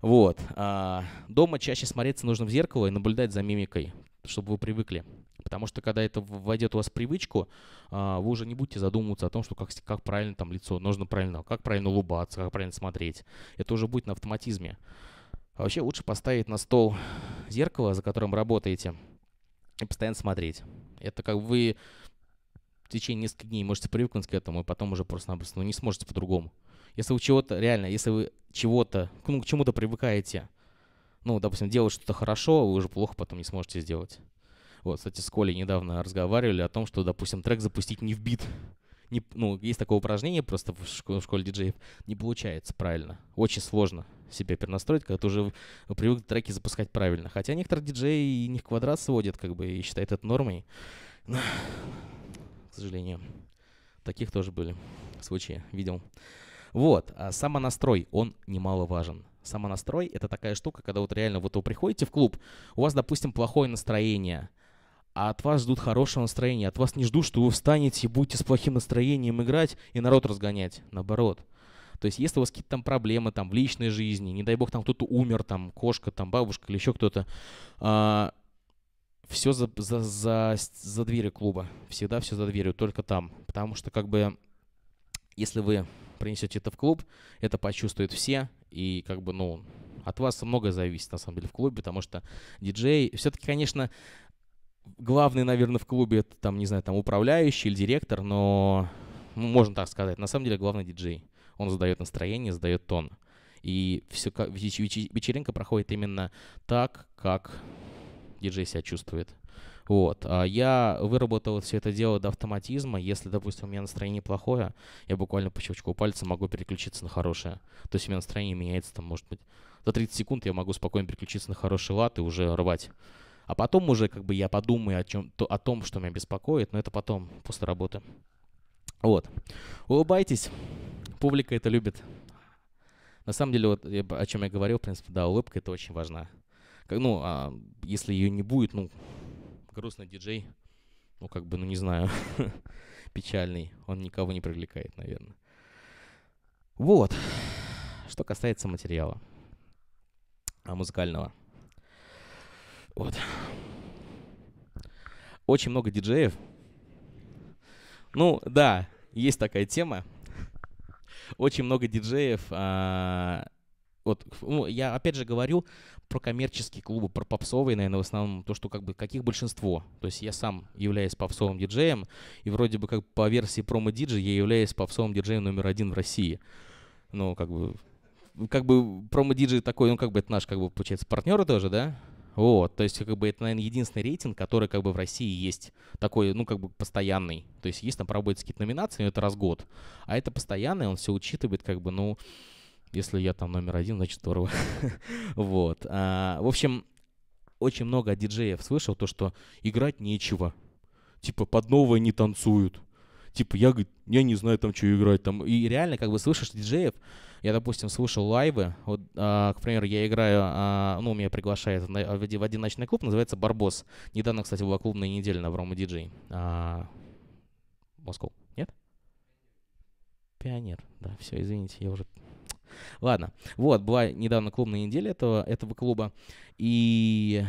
Вот. А, дома чаще смотреться нужно в зеркало и наблюдать за мимикой, чтобы вы привыкли. Потому что когда это войдет у вас в привычку, а, вы уже не будете задумываться о том, что как, как правильно там лицо, нужно правильно, как правильно улыбаться, как правильно смотреть. Это уже будет на автоматизме. А вообще лучше поставить на стол зеркало, за которым работаете, и постоянно смотреть. Это как вы в течение нескольких дней можете привыкнуть к этому, и потом уже просто-напросто ну, не сможете по-другому. Если вы чего-то, реально, если вы чего-то, ну, к чему-то привыкаете, ну, допустим, делать что-то хорошо, вы уже плохо потом не сможете сделать. Вот, кстати, с Колей недавно разговаривали о том, что, допустим, трек запустить не в бит. Не, ну, есть такое упражнение просто в школе, в школе диджеев. Не получается правильно. Очень сложно себя перенастроить, когда ты уже привык треки запускать правильно. Хотя некоторые диджеи и не квадрат сводят, как бы, и считают это нормой к сожалению. Таких тоже были случаи, видел. Вот, а самонастрой, он немаловажен. Самонастрой — это такая штука, когда вот реально вот вы приходите в клуб, у вас, допустим, плохое настроение, а от вас ждут хорошее настроение, от вас не ждут, что вы встанете и будете с плохим настроением играть и народ разгонять. Наоборот. То есть, если у вас какие-то там проблемы там в личной жизни, не дай бог там кто-то умер, там кошка, там бабушка или еще кто-то, а, все за, за, за, за двери клуба. Всегда все за дверью, только там. Потому что, как бы, если вы принесете это в клуб, это почувствуют все. И, как бы, ну, от вас многое зависит, на самом деле, в клубе, потому что диджей... Все-таки, конечно, главный, наверное, в клубе, это, там, не знаю, там, управляющий или директор, но ну, можно так сказать. На самом деле, главный диджей. Он задает настроение, задает тон. И все, как вечеринка проходит именно так, как диджей себя чувствует. Вот. А я выработал все это дело до автоматизма. Если, допустим, у меня настроение плохое, я буквально по щелчку пальца могу переключиться на хорошее. То есть у меня настроение меняется, там, может быть, за 30 секунд я могу спокойно переключиться на хороший лад и уже рвать. А потом уже как бы я подумаю о, чем, то, о том, что меня беспокоит, но это потом, после работы. Вот. Улыбайтесь. Публика это любит. На самом деле, вот о чем я говорил, в принципе, да, улыбка это очень важна. Как, ну, а если ее не будет, ну, грустный диджей, ну, как бы, ну, не знаю, печальный, он никого не привлекает, наверное. Вот, что касается материала а музыкального. Вот. Очень много диджеев. Ну, да, есть такая тема. Очень много диджеев а, вот, ну, я опять же говорю про коммерческие клубы, про попсовые, наверное, в основном, то, что как бы каких большинство. То есть я сам являюсь попсовым диджеем, и вроде бы как по версии промо-диджи я являюсь попсовым диджеем номер один в России. Ну, как бы, как бы промо-диджей такой, ну, как бы это наш, как бы, получается, партнер тоже, да? Вот, то есть, как бы, это, наверное, единственный рейтинг, который, как бы, в России есть такой, ну, как бы, постоянный. То есть, есть там проводятся какие-то номинации, но это раз в год. А это постоянный, он все учитывает, как бы, ну, если я там номер один, значит второго, вот. А, в общем, очень много диджеев слышал то, что играть нечего. Типа под новое не танцуют. Типа я, я не знаю там, что играть там. И реально как бы слышишь диджеев. Я, допустим, слушал лайвы. Вот, а, к примеру, я играю, а, ну, меня приглашают на, в, в один ночной клуб, называется «Барбос». Недавно, кстати, была клубная неделя на Брома Диджей. А, Москва. Нет? Пионер. Да, все, извините, я уже Ладно. Вот, была недавно клубная неделя этого, этого клуба. И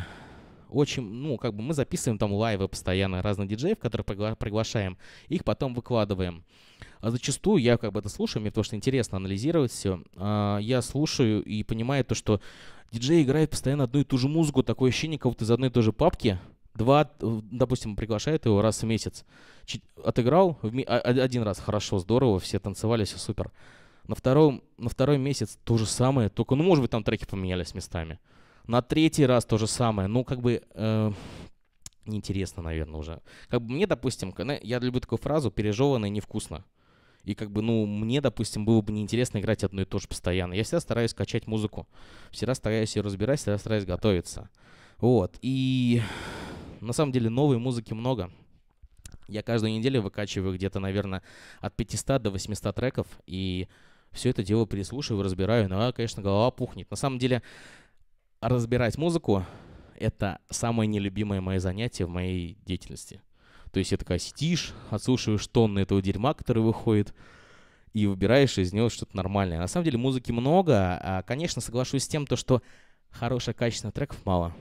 очень, ну, как бы мы записываем там лайвы постоянно разных диджеев, которые пригла- приглашаем, их потом выкладываем. А зачастую я как бы это слушаю, мне потому что интересно анализировать все. А, я слушаю и понимаю то, что диджей играет постоянно одну и ту же музыку, такое ощущение, как будто из одной и той же папки. Два, э, допустим, приглашает его раз в месяц. Отыграл в ми- один раз, хорошо, здорово, все танцевали, все супер. На, втором, на второй месяц то же самое, только, ну, может быть, там треки поменялись местами. На третий раз то же самое, ну, как бы... Э, неинтересно, наверное, уже. Как бы мне, допустим, я люблю такую фразу «пережеванное невкусно». И как бы, ну, мне, допустим, было бы неинтересно играть одно и то же постоянно. Я всегда стараюсь качать музыку. Всегда стараюсь ее разбирать, всегда стараюсь готовиться. Вот. И на самом деле новой музыки много. Я каждую неделю выкачиваю где-то, наверное, от 500 до 800 треков. И все это дело переслушиваю, разбираю, но, ну, а, конечно, голова пухнет. На самом деле, разбирать музыку — это самое нелюбимое мое занятие в моей деятельности. То есть это такая сидишь, отслушиваешь тонны этого дерьма, который выходит, и выбираешь из него что-то нормальное. На самом деле музыки много. А, конечно, соглашусь с тем, то, что хороших, качественных треков мало.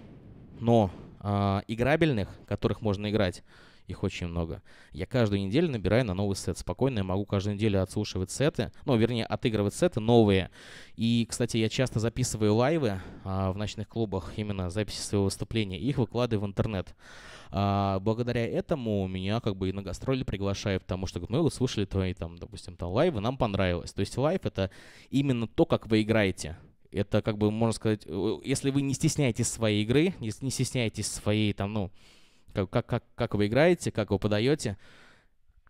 Но а, играбельных, которых можно играть, их очень много. Я каждую неделю набираю на новый сет. Спокойно я могу каждую неделю отслушивать сеты. Ну, вернее, отыгрывать сеты новые. И, кстати, я часто записываю лайвы а, в ночных клубах, именно записи своего выступления. Их выкладываю в интернет. А, благодаря этому меня как бы и на гастроли приглашают, потому что говорят, мы «Ну, услышали твои, там, допустим, там лайвы, нам понравилось. То есть лайв — это именно то, как вы играете. Это, как бы, можно сказать, э, если вы не стесняетесь своей игры, не стесняетесь своей, там, ну, как, как, как, как вы играете, как вы подаете.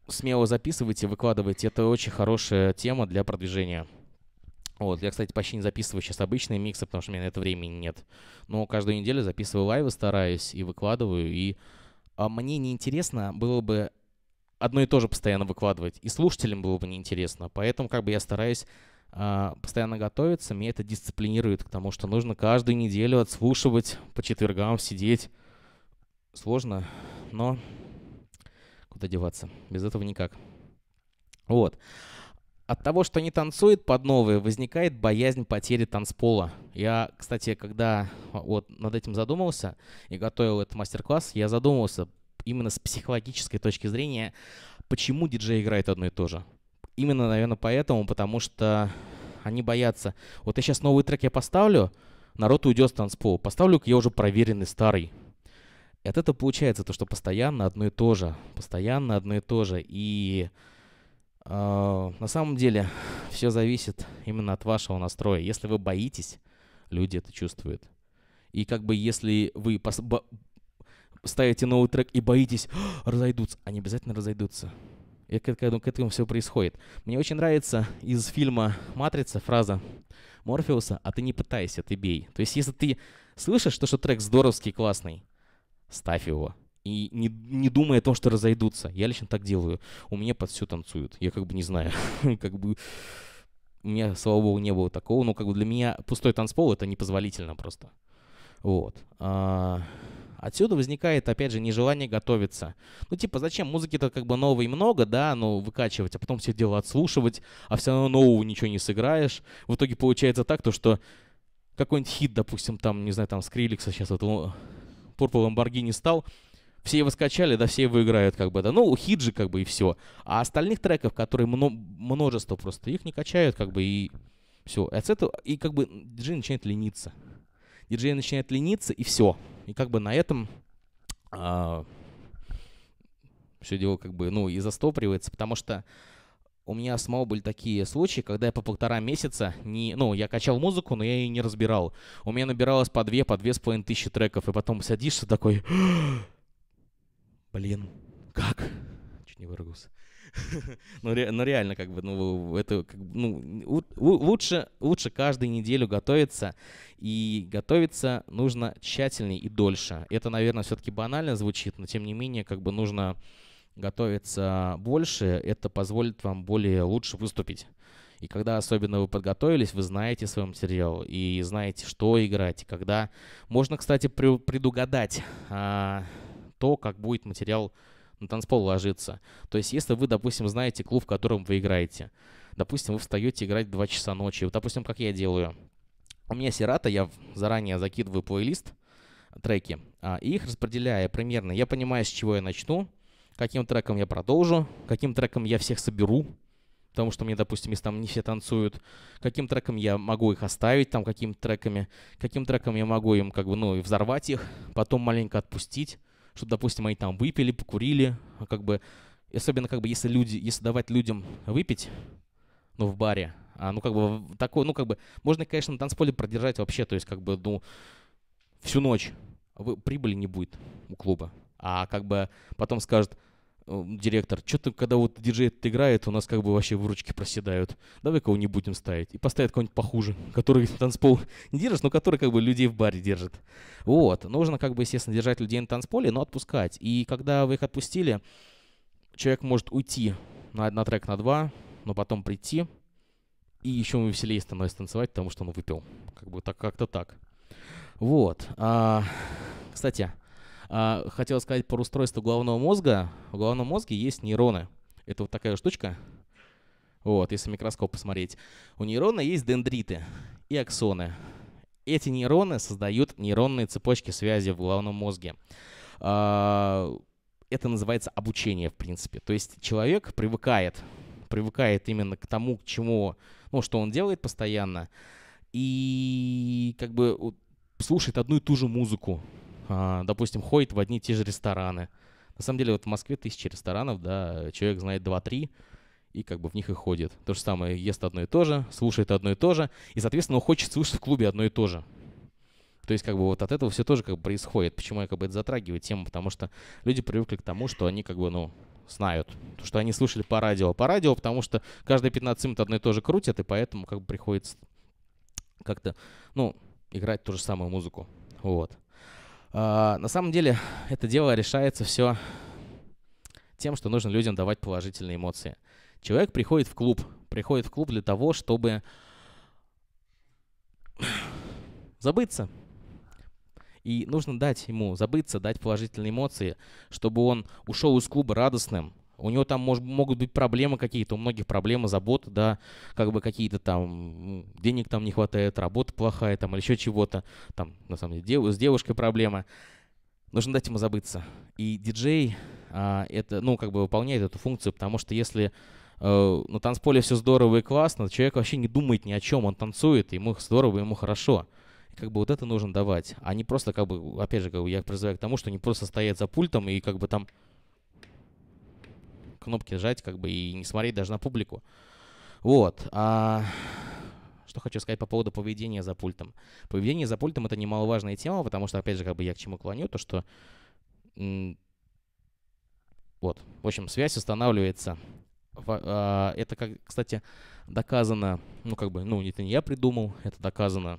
Смело записывайте, выкладывайте. Это очень хорошая тема для продвижения. Вот, я, кстати, почти не записываю сейчас обычные миксы, потому что у меня на это времени нет. Но каждую неделю записываю лайвы, стараюсь и выкладываю. И а мне неинтересно было бы одно и то же постоянно выкладывать. И слушателям было бы неинтересно. Поэтому как бы я стараюсь а, постоянно готовиться. Меня это дисциплинирует к тому, что нужно каждую неделю отслушивать, по четвергам сидеть сложно, но куда деваться? Без этого никак. Вот. От того, что не танцует под новые, возникает боязнь потери танцпола. Я, кстати, когда вот над этим задумался и готовил этот мастер-класс, я задумывался именно с психологической точки зрения, почему диджей играет одно и то же. Именно, наверное, поэтому, потому что они боятся. Вот я сейчас новый трек я поставлю, народ уйдет с танцпола. Поставлю-ка я уже проверенный старый. И от этого получается то, что постоянно одно и то же, постоянно одно и то же. И э, на самом деле все зависит именно от вашего настроя. Если вы боитесь, люди это чувствуют. И как бы если вы ставите новый трек и боитесь, разойдутся, они обязательно разойдутся. Я к, этому, к этому все происходит. Мне очень нравится из фильма «Матрица» фраза Морфеуса «А ты не пытайся, ты бей». То есть если ты слышишь, что что трек здоровский, классный, ставь его. И не, не думая о том, что разойдутся. Я лично так делаю. У меня под все танцуют. Я как бы не знаю. как бы у меня, слава богу, не было такого. Но как бы для меня пустой танцпол это непозволительно просто. Вот. А, отсюда возникает, опять же, нежелание готовиться. Ну, типа, зачем? Музыки-то как бы новой много, да, но выкачивать, а потом все дело отслушивать, а все равно нового ничего не сыграешь. В итоге получается так, то, что какой-нибудь хит, допустим, там, не знаю, там, Скриликса сейчас, вот, Purple Lamborghini стал, все его скачали, да все его играют, как бы, да. Ну, хиджи как бы, и все. А остальных треков, которые мно множество просто, их не качают, как бы, и все. И от этого, и как бы диджей начинает лениться. Диджей начинает лениться, и все. И как бы на этом а, все дело, как бы, ну, и застопривается, потому что у меня самого были такие случаи, когда я по полтора месяца не... Ну, я качал музыку, но я ее не разбирал. У меня набиралось по две, по две с половиной тысячи треков. И потом садишься такой... Блин, как? Чуть не выругался. ну, ре, ну, реально, как бы, ну, это, как, ну, у, у, лучше, лучше каждую неделю готовиться, и готовиться нужно тщательнее и дольше. Это, наверное, все-таки банально звучит, но, тем не менее, как бы, нужно готовиться больше, это позволит вам более лучше выступить. И когда особенно вы подготовились, вы знаете свой материал и знаете, что играть. И когда можно, кстати, предугадать а, то, как будет материал на танцпол ложиться. То есть, если вы, допустим, знаете клуб, в котором вы играете, допустим, вы встаете играть в 2 часа ночи, вот, допустим, как я делаю. У меня сирата, я заранее закидываю плейлист, треки, а, и их распределяя примерно, я понимаю, с чего я начну, каким треком я продолжу, каким треком я всех соберу, потому что мне, допустим, если там не все танцуют, каким треком я могу их оставить, там, каким треками, каким треком я могу им, как бы, ну, и взорвать их, потом маленько отпустить, чтобы, допустим, они там выпили, покурили, а как бы, особенно, как бы, если люди, если давать людям выпить, ну, в баре, а, ну, как бы, такое, ну, как бы, можно, конечно, на танцполе продержать вообще, то есть, как бы, ну, всю ночь, а прибыли не будет у клуба а как бы потом скажет «Э, директор, что-то, когда вот диджей играет, у нас как бы вообще выручки проседают. Давай кого не будем ставить. И поставят кого-нибудь похуже, который танцпол не держит, но который как бы людей в баре держит. Вот. Нужно как бы, естественно, держать людей на танцполе, но отпускать. И когда вы их отпустили, человек может уйти на, на трек, на два, но потом прийти, и еще ему веселее становится танцевать, потому что он выпил. Как бы так, как-то так. Вот. А, кстати, а, хотел сказать про устройство головного мозга. В головном мозге есть нейроны. Это вот такая штучка. Вот, если микроскоп посмотреть. У нейрона есть дендриты и аксоны. Эти нейроны создают нейронные цепочки связи в головном мозге. А, это называется обучение, в принципе. То есть человек привыкает, привыкает именно к тому, к чему, ну, что он делает постоянно, и как бы слушает одну и ту же музыку а, допустим, ходит в одни и те же рестораны. На самом деле, вот в Москве тысячи ресторанов, да, человек знает 2-3, и как бы в них и ходит. То же самое, ест одно и то же, слушает одно и то же, и, соответственно, хочет слушать в клубе одно и то же. То есть, как бы вот от этого все тоже как бы происходит. Почему я как бы это затрагиваю тему? Потому что люди привыкли к тому, что они как бы, ну, знают, то что они слушали по радио. По радио, потому что каждые 15 минут одно и то же крутят, и поэтому как бы приходится как-то, ну, играть ту же самую музыку. Вот. А, на самом деле это дело решается все тем, что нужно людям давать положительные эмоции. Человек приходит в клуб, приходит в клуб для того, чтобы забыться. И нужно дать ему забыться, дать положительные эмоции, чтобы он ушел из клуба радостным, у него там может, могут быть проблемы какие-то, у многих проблемы, заботы, да, как бы какие-то там, денег там не хватает, работа плохая там или еще чего-то. Там, на самом деле, дев, с девушкой проблемы. Нужно дать ему забыться. И диджей а, это, ну, как бы выполняет эту функцию, потому что если э, на танцполе все здорово и классно, человек вообще не думает ни о чем, он танцует, ему здорово, ему хорошо как бы вот это нужно давать, а не просто как бы, опять же, как бы я призываю к тому, что не просто стоять за пультом и как бы там кнопки жать, как бы, и не смотреть даже на публику. Вот. А что хочу сказать по поводу поведения за пультом. Поведение за пультом — это немаловажная тема, потому что, опять же, как бы я к чему клоню, то что... Вот. В общем, связь устанавливается. А, это, как, кстати, доказано, ну, как бы, ну, это не я придумал, это доказано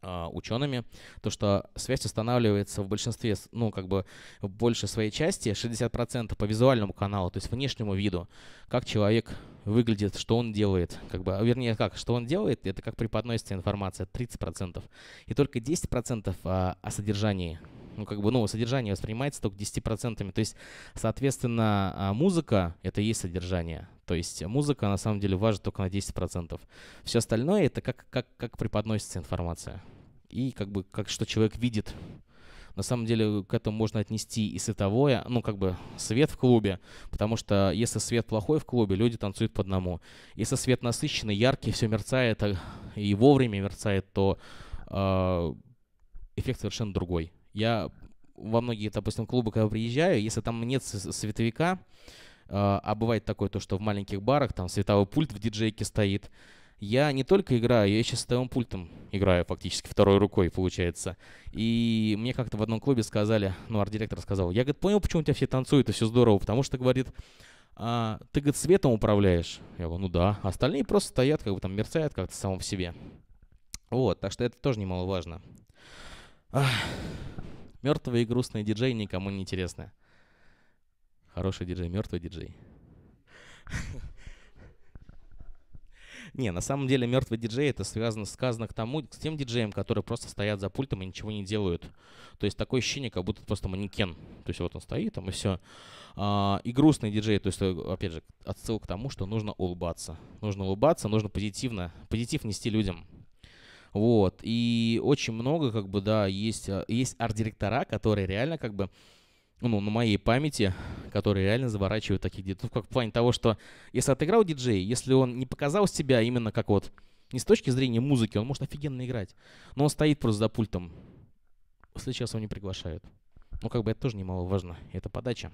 а, учеными, то, что связь устанавливается в большинстве, ну, как бы, в большей своей части, 60% по визуальному каналу, то есть внешнему виду, как человек выглядит, что он делает, как бы, а, вернее, как, что он делает, это как преподносится информация, 30%, и только 10% о, а, о содержании ну, как бы, ну, содержание воспринимается только 10%. То есть, соответственно, а, музыка — это и есть содержание. То есть музыка, на самом деле, важит только на 10%. Все остальное — это как, как, как преподносится информация. И как бы, как что человек видит. На самом деле, к этому можно отнести и световое, ну, как бы, свет в клубе. Потому что если свет плохой в клубе, люди танцуют по одному. Если свет насыщенный, яркий, все мерцает, а, и вовремя мерцает, то э, эффект совершенно другой. Я во многие, допустим, клубы, когда приезжаю, если там нет световика, а, а бывает такое то, что в маленьких барах там световой пульт в диджейке стоит, я не только играю, я еще с световым пультом играю фактически второй рукой, получается. И мне как-то в одном клубе сказали, ну, арт-директор сказал, я, говорит, понял, почему у тебя все танцуют, и все здорово, потому что, говорит, а, ты, говорит, светом управляешь. Я говорю, ну да, а остальные просто стоят, как бы там мерцают как-то само в себе. Вот, так что это тоже немаловажно. Ах. Мертвые и грустные диджеи никому не интересны. Хороший диджей, мертвый диджей. Не, на самом деле мертвый диджей это связано, сказано к тому, с тем диджеем, которые просто стоят за пультом и ничего не делают. То есть такое ощущение, как будто просто манекен. То есть вот он стоит там и все. А, и грустный диджей, то есть, опять же, отсыл к тому, что нужно улыбаться. Нужно улыбаться, нужно позитивно, позитив нести людям. Вот. И очень много, как бы, да, есть, э, есть арт-директора, которые реально, как бы, ну, на моей памяти, которые реально заворачивают таких детей. Ну, как в плане того, что если отыграл диджей, если он не показал себя именно как вот, не с точки зрения музыки, он может офигенно играть, но он стоит просто за пультом. Сейчас его не приглашают. Ну, как бы это тоже немаловажно. Это подача.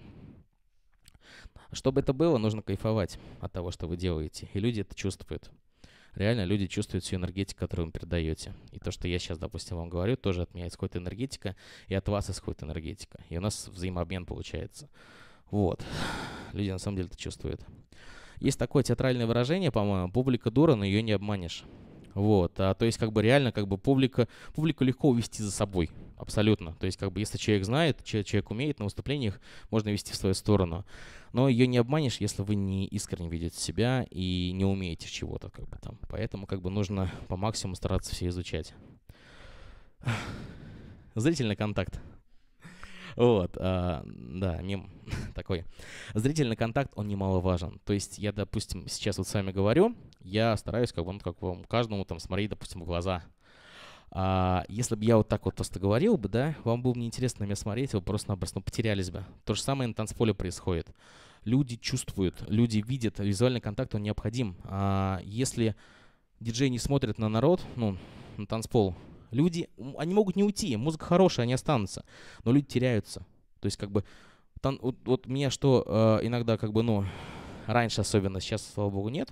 Чтобы это было, нужно кайфовать от того, что вы делаете. И люди это чувствуют реально люди чувствуют всю энергетику, которую вы им передаете. И то, что я сейчас, допустим, вам говорю, тоже от меня исходит энергетика, и от вас исходит энергетика. И у нас взаимообмен получается. Вот. Люди на самом деле это чувствуют. Есть такое театральное выражение, по-моему, публика дура, но ее не обманешь. Вот, а, то есть как бы реально как бы публика, публику легко увести за собой, абсолютно. То есть как бы если человек знает, человек, человек умеет на выступлениях, можно вести в свою сторону но ее не обманешь, если вы не искренне видите себя и не умеете чего-то как бы там. Поэтому как бы нужно по максимуму стараться все изучать. Зрительный контакт. Вот, а, да, мем такой. Зрительный контакт, он немаловажен. То есть я, допустим, сейчас вот с вами говорю, я стараюсь как бы, ну, как вам каждому там смотреть, допустим, в глаза. А, если бы я вот так вот просто говорил бы, да, вам было бы неинтересно на меня смотреть, вы просто-напросто ну, потерялись бы. То же самое на танцполе происходит люди чувствуют, люди видят, визуальный контакт, он необходим. А если диджей не смотрит на народ, ну, на танцпол, люди, они могут не уйти, музыка хорошая, они останутся, но люди теряются. То есть как бы, тан, вот, вот меня что э, иногда как бы, ну, раньше особенно, сейчас, слава богу, нет,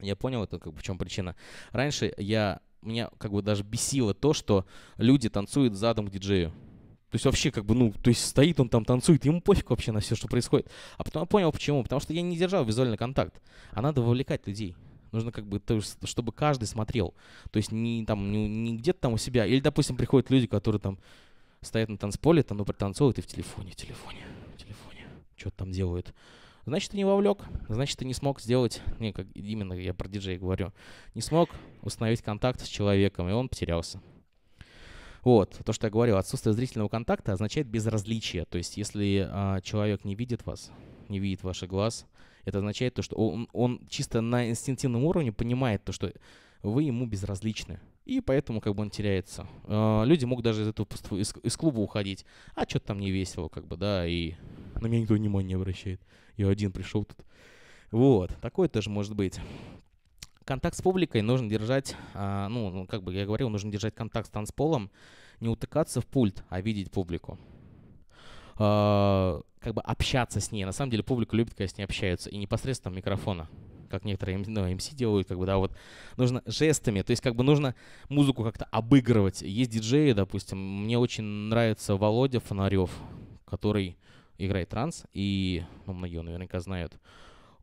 я понял это, как бы, в чем причина. Раньше я, меня как бы даже бесило то, что люди танцуют задом к диджею. То есть вообще как бы, ну, то есть стоит он там, танцует, ему пофиг вообще на все, что происходит. А потом я понял, почему. Потому что я не держал визуальный контакт. А надо вовлекать людей. Нужно как бы, то, чтобы каждый смотрел. То есть не там, не, не где-то там у себя. Или, допустим, приходят люди, которые там стоят на танцполе, там, ну, пританцовывают и в телефоне, в телефоне, в телефоне. Что-то там делают. Значит, ты не вовлек, значит, ты не смог сделать, не, как именно я про диджея говорю, не смог установить контакт с человеком, и он потерялся. Вот, то, что я говорил, отсутствие зрительного контакта означает безразличие. То есть, если а, человек не видит вас, не видит ваши глаз, это означает то, что он, он чисто на инстинктивном уровне понимает то, что вы ему безразличны. И поэтому как бы он теряется. А, люди могут даже из этого из, из клуба уходить. А что-то там не весело, как бы, да, и на меня никто внимания не обращает. Я один пришел тут. Вот, такое тоже может быть. Контакт с публикой нужно держать, а, ну, ну, как бы я говорил, нужно держать контакт с танцполом, не утыкаться в пульт, а видеть публику. А, как бы общаться с ней. На самом деле публика любит, когда с ней общаются, и непосредственно микрофона как некоторые эм, ну, MC эм делают, как бы, да, вот нужно жестами, то есть как бы нужно музыку как-то обыгрывать. Есть диджеи, допустим, мне очень нравится Володя Фонарев, который играет транс, и ну, многие наверняка знают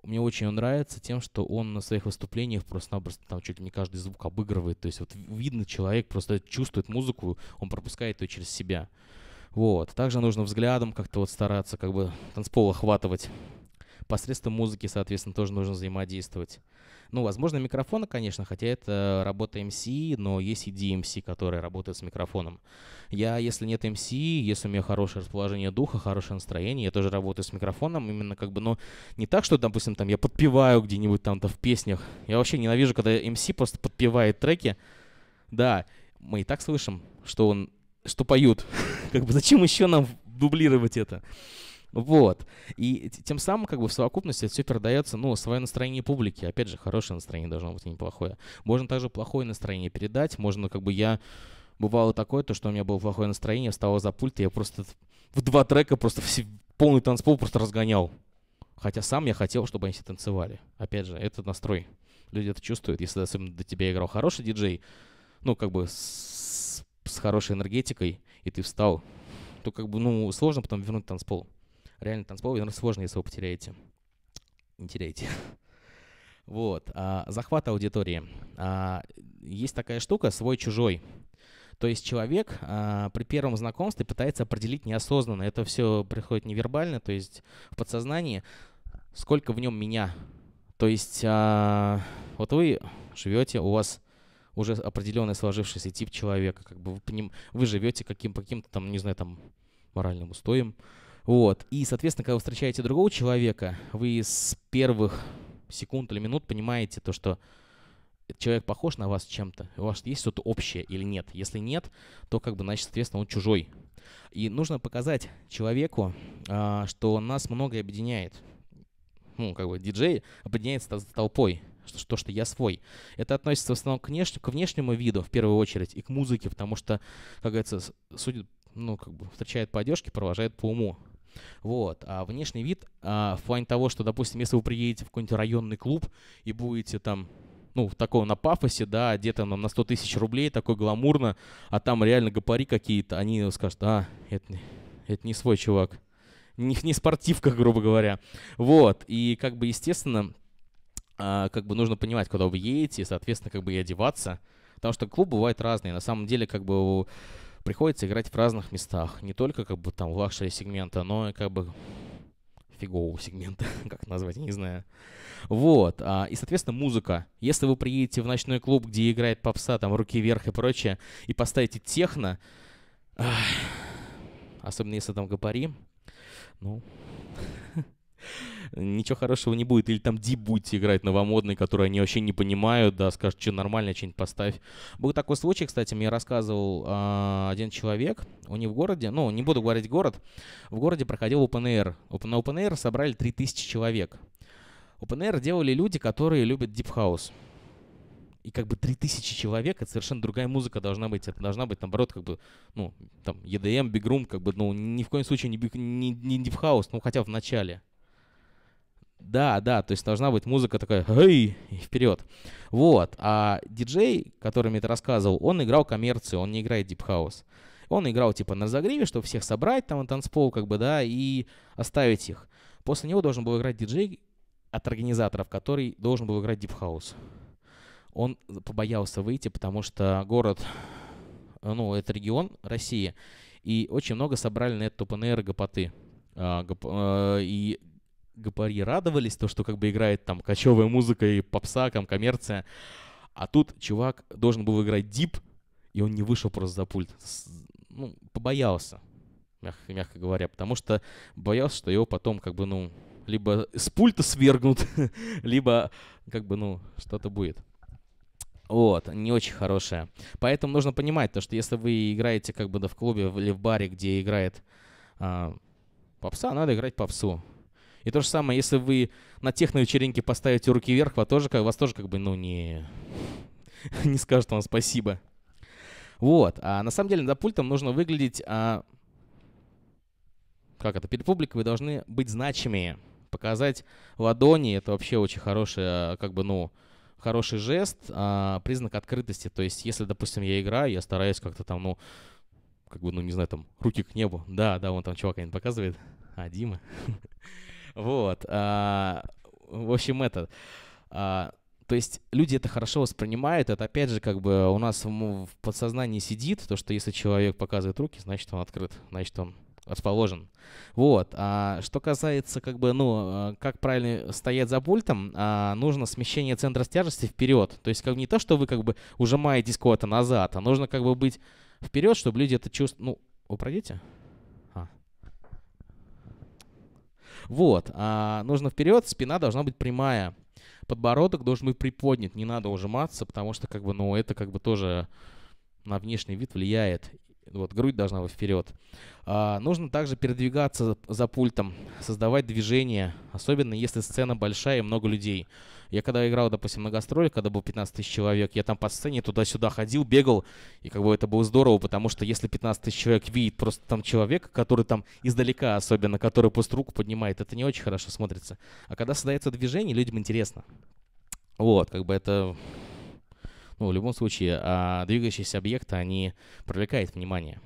мне очень он нравится тем, что он на своих выступлениях просто-напросто там чуть ли не каждый звук обыгрывает. То есть вот видно, человек просто чувствует музыку, он пропускает ее через себя. Вот. Также нужно взглядом как-то вот стараться как бы танцпол охватывать посредством музыки, соответственно, тоже нужно взаимодействовать. Ну, возможно, микрофона, конечно, хотя это работа MC, но есть и DMC, которые работают с микрофоном. Я, если нет MC, если у меня хорошее расположение духа, хорошее настроение, я тоже работаю с микрофоном, именно как бы, но ну, не так, что, допустим, там я подпеваю где-нибудь там-то в песнях. Я вообще ненавижу, когда MC просто подпевает треки. Да, мы и так слышим, что он, что поют. как бы зачем еще нам дублировать это? Вот. И тем самым, как бы, в совокупности это все передается, ну, свое настроение публики. Опять же, хорошее настроение должно быть, а неплохое. Можно также плохое настроение передать. Можно, как бы, я... Бывало такое, то, что у меня было плохое настроение, вставал за пульт, и я просто в два трека просто все, полный танцпол просто разгонял. Хотя сам я хотел, чтобы они все танцевали. Опять же, это настрой. Люди это чувствуют. Если особенно до тебя играл хороший диджей, ну, как бы с, с хорошей энергетикой, и ты встал, то как бы, ну, сложно потом вернуть танцпол реально танцполы, наверное, сложно, если вы потеряете. Не теряйте. Вот. А, захват аудитории. А, есть такая штука «свой-чужой». То есть человек а, при первом знакомстве пытается определить неосознанно. Это все приходит невербально, то есть в подсознании. Сколько в нем меня? То есть а, вот вы живете, у вас уже определенный сложившийся тип человека. Как бы вы, по ним, вы живете каким, по каким-то там, не знаю, там моральным устоям. Вот. И, соответственно, когда вы встречаете другого человека, вы с первых секунд или минут понимаете то, что человек похож на вас чем-то, у вас есть что-то общее или нет. Если нет, то как бы, значит, соответственно, он чужой. И нужно показать человеку, а, что нас многое объединяет. Ну, как бы диджей объединяется с толпой, что, то, что я свой. Это относится в основном к, внеш... к внешнему виду, в первую очередь, и к музыке, потому что, как говорится, судят, ну, как бы встречают по одежке, провожают по уму. Вот. А внешний вид а, в плане того, что, допустим, если вы приедете в какой-нибудь районный клуб и будете там ну, в таком на пафосе, да, одета нам на 100 тысяч рублей, такой гламурно, а там реально гопари какие-то, они скажут, а, это, это не свой чувак. Не, не спортивка, грубо говоря. Вот, и как бы, естественно, а, как бы нужно понимать, куда вы едете, и, соответственно, как бы и одеваться, потому что клубы бывают разные. На самом деле, как бы приходится играть в разных местах. Не только как бы там в лакшери сегмента, но и как бы фигового сегмента, как назвать, не знаю. Вот. А, и, соответственно, музыка. Если вы приедете в ночной клуб, где играет попса, там, руки вверх и прочее, и поставите техно, особенно если там Габари, ну, ничего хорошего не будет. Или там Дип будете играть новомодный, который они вообще не понимают, да, скажут, что нормально, что-нибудь поставь. Был такой случай, кстати, мне рассказывал а, один человек, у них в городе, ну, не буду говорить город, в городе проходил Open Air. На Open Air собрали 3000 человек. Open Air делали люди, которые любят Deep House и как бы 3000 человек, это совершенно другая музыка должна быть. Это должна быть, наоборот, как бы, ну, там, EDM, Big Room, как бы, ну, ни в коем случае не, big, не, не Deep House, ну, хотя в начале. Да, да, то есть должна быть музыка такая «Эй!» и вперед. Вот. А диджей, который мне это рассказывал, он играл коммерцию, он не играет дипхаус. Он играл типа на загриве, чтобы всех собрать там на танцпол, как бы, да, и оставить их. После него должен был играть диджей от организаторов, который должен был играть дипхаус. Он побоялся выйти, потому что город, ну, это регион России, и очень много собрали на это тупо гопоты. А, гоп, а, и гапари радовались, то, что как бы играет там кочевая музыка и попса, там коммерция. А тут чувак должен был играть дип, и он не вышел просто за пульт. Ну, побоялся, мягко, мягко говоря, потому что боялся, что его потом как бы, ну, либо с пульта свергнут, либо как бы, ну, что-то будет. Вот, не очень хорошая. Поэтому нужно понимать, то, что если вы играете как бы да, в клубе или в баре, где играет а, попса, надо играть попсу. И то же самое, если вы на техно-вечеринке поставите руки вверх, вас тоже, вас тоже как бы, ну, не, не скажут вам спасибо. Вот. А на самом деле за пультом нужно выглядеть... А, как это? Перед публикой вы должны быть значимые, Показать ладони — это вообще очень хороший, а, как бы, ну, хороший жест, а, признак открытости. То есть, если, допустим, я играю, я стараюсь как-то там, ну, как бы, ну, не знаю, там, руки к небу. Да, да, вон там чувак один показывает. А, Дима. Вот. А, в общем, это... А, то есть люди это хорошо воспринимают, это опять же как бы у нас в подсознании сидит, то что если человек показывает руки, значит он открыт, значит он расположен. Вот. А что касается, как бы, ну, э, как правильно стоять за пультом, а нужно смещение центра тяжести вперед. То есть, как бы не то, что вы как бы ужимаетесь куда-то назад, а нужно как бы быть вперед, чтобы люди это чувствовали. Ну, упродите? Вот, а нужно вперед, спина должна быть прямая. Подбородок должен быть приподнят, не надо ужиматься, потому что, как бы, ну, это как бы тоже на внешний вид влияет вот грудь должна быть вперед. А, нужно также передвигаться за пультом, создавать движение, особенно если сцена большая и много людей. Я когда играл, допустим, на гастроле, когда был 15 тысяч человек, я там по сцене туда-сюда ходил, бегал, и как бы это было здорово, потому что если 15 тысяч человек видит просто там человека, который там издалека особенно, который просто руку поднимает, это не очень хорошо смотрится. А когда создается движение, людям интересно. Вот, как бы это ну, в любом случае, а двигающиеся объекты, они привлекают внимание.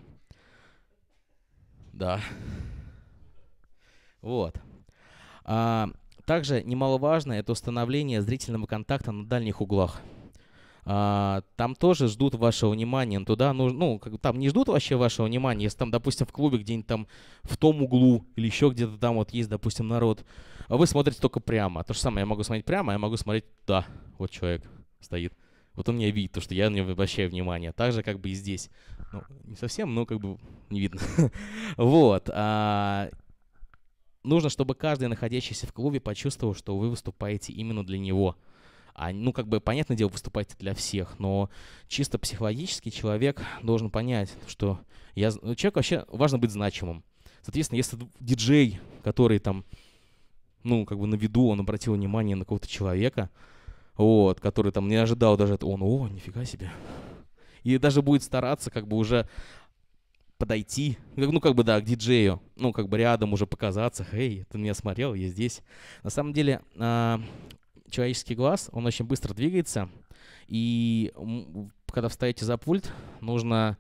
Да. Вот. А, также немаловажно это установление зрительного контакта на дальних углах. А, там тоже ждут вашего внимания. Туда нужно, ну, там не ждут вообще вашего внимания, если там, допустим, в клубе где-нибудь там в том углу или еще где-то там вот есть, допустим, народ, а вы смотрите только прямо. То же самое, я могу смотреть прямо, а я могу смотреть туда. Вот человек стоит. Вот он меня видит, то, что я на него обращаю внимание. Так же, как бы и здесь. Ну, не совсем, но как бы не видно. вот. А, нужно, чтобы каждый, находящийся в клубе, почувствовал, что вы выступаете именно для него. А, ну, как бы, понятное дело, выступаете для всех, но чисто психологически человек должен понять, что я... Ну, человек вообще важно быть значимым. Соответственно, если диджей, который там, ну, как бы на виду, он обратил внимание на какого-то человека, вот, который там не ожидал даже этого, он, о, нифига себе. И даже будет стараться как бы уже подойти, ну как бы да, к диджею, ну как бы рядом уже показаться, эй, ты меня смотрел, я здесь. На самом деле а, человеческий глаз, он очень быстро двигается, и когда встаете за пульт, нужно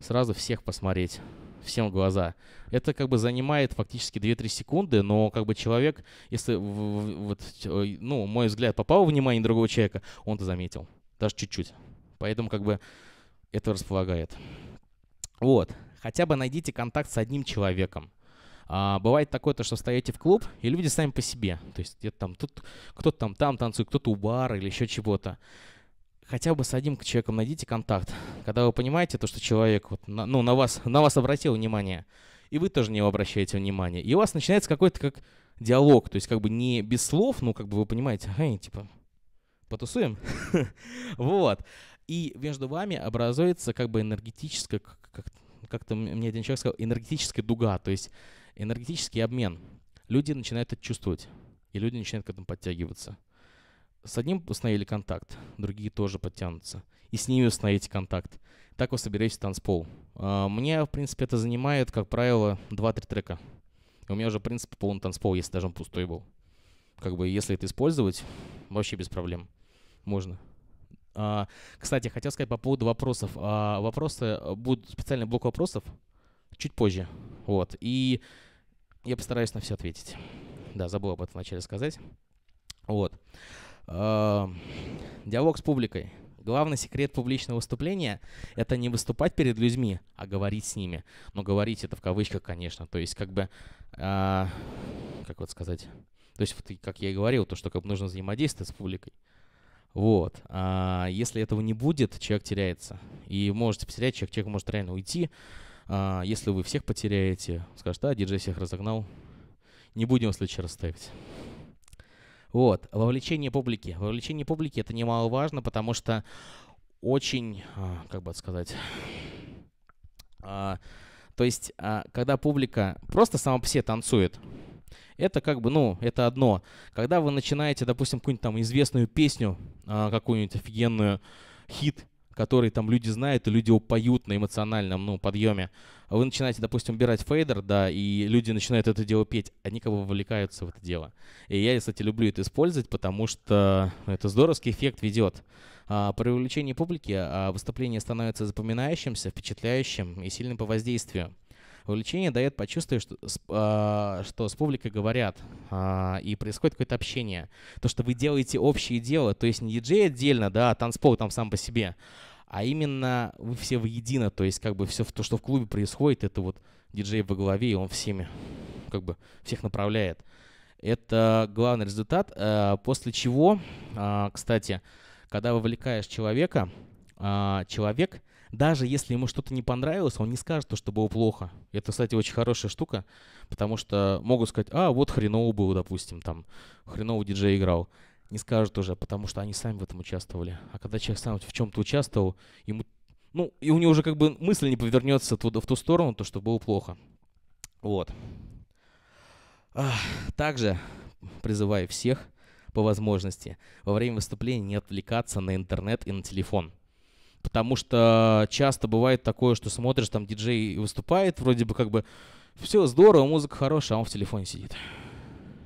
сразу всех посмотреть всем в глаза. Это как бы занимает фактически 2-3 секунды, но как бы человек, если, вот, э, ну, мой взгляд попал в внимание другого человека, он это заметил, даже чуть-чуть. Поэтому как бы это располагает. Вот, хотя бы найдите контакт с одним человеком. А, бывает такое, то, что встаете в клуб, и люди сами по себе. То есть где-то там, тут кто-то там, там танцует, кто-то у бара или еще чего-то хотя бы с одним человеком найдите контакт, когда вы понимаете то, что человек вот на, ну, на, вас, на вас обратил внимание, и вы тоже на него обращаете внимание. И у вас начинается какой-то как диалог, то есть как бы не без слов, ну как бы вы понимаете, эй, типа, потусуем. вот. И между вами образуется как бы энергетическая, как, как-то мне один человек сказал, энергетическая дуга, то есть энергетический обмен. Люди начинают это чувствовать, и люди начинают к этому подтягиваться с одним установили контакт, другие тоже подтянутся. И с ними установите контакт. Так вы соберетесь танцпол. А, мне, в принципе, это занимает, как правило, 2-3 трека. у меня уже, в принципе, полный танцпол, если даже он пустой был. Как бы, если это использовать, вообще без проблем. Можно. А, кстати, хотел сказать по поводу вопросов. А, вопросы, а, будут специальный блок вопросов чуть позже. Вот. И я постараюсь на все ответить. Да, забыл об этом вначале сказать. Вот. Эм, диалог с публикой. Главный секрет публичного выступления — это не выступать перед людьми, а говорить с ними. Но говорить это в кавычках, конечно. То есть как бы... Э, как вот сказать... То есть, вот, как я и говорил, то, что как бы нужно взаимодействовать с публикой. Вот. А если этого не будет, человек теряется. И можете потерять, человек, человек может реально уйти. А если вы всех потеряете, скажет, а диджей всех разогнал. Не будем в следующий раз ставить. Вот, вовлечение публики. Вовлечение публики это немаловажно, потому что очень, а, как бы сказать, а, то есть, а, когда публика просто сама по себе танцует, это как бы, ну, это одно. Когда вы начинаете, допустим, какую-нибудь там известную песню, какую-нибудь офигенную, хит который там люди знают, и люди его поют на эмоциональном ну, подъеме. Вы начинаете, допустим, убирать фейдер, да, и люди начинают это дело петь, они как бы вовлекаются в это дело. И я, кстати, люблю это использовать, потому что это здоровский эффект ведет. А, при увеличении публики а, выступление становится запоминающимся, впечатляющим и сильным по воздействию. Вовлечение дает почувствовать, что, э, что с публикой говорят, э, и происходит какое-то общение. То, что вы делаете общее дело, то есть не диджей отдельно, да, а танцпол там сам по себе, а именно вы все воедино, то есть как бы все то, что в клубе происходит, это вот диджей во главе, и он всеми, как бы всех направляет. Это главный результат, э, после чего, э, кстати, когда вовлекаешь человека, человек даже если ему что-то не понравилось, он не скажет, что было плохо. Это, кстати, очень хорошая штука, потому что могут сказать, а, вот хреново было, допустим, там, хреново диджей играл. Не скажут уже, потому что они сами в этом участвовали. А когда человек сам в чем-то участвовал, ему, ну, и у него уже как бы мысль не повернется туда, в ту сторону, то, что было плохо. Вот. Также призываю всех по возможности во время выступления не отвлекаться на интернет и на телефон – Потому что часто бывает такое, что смотришь, там диджей выступает, вроде бы как бы все здорово, музыка хорошая, а он в телефоне сидит.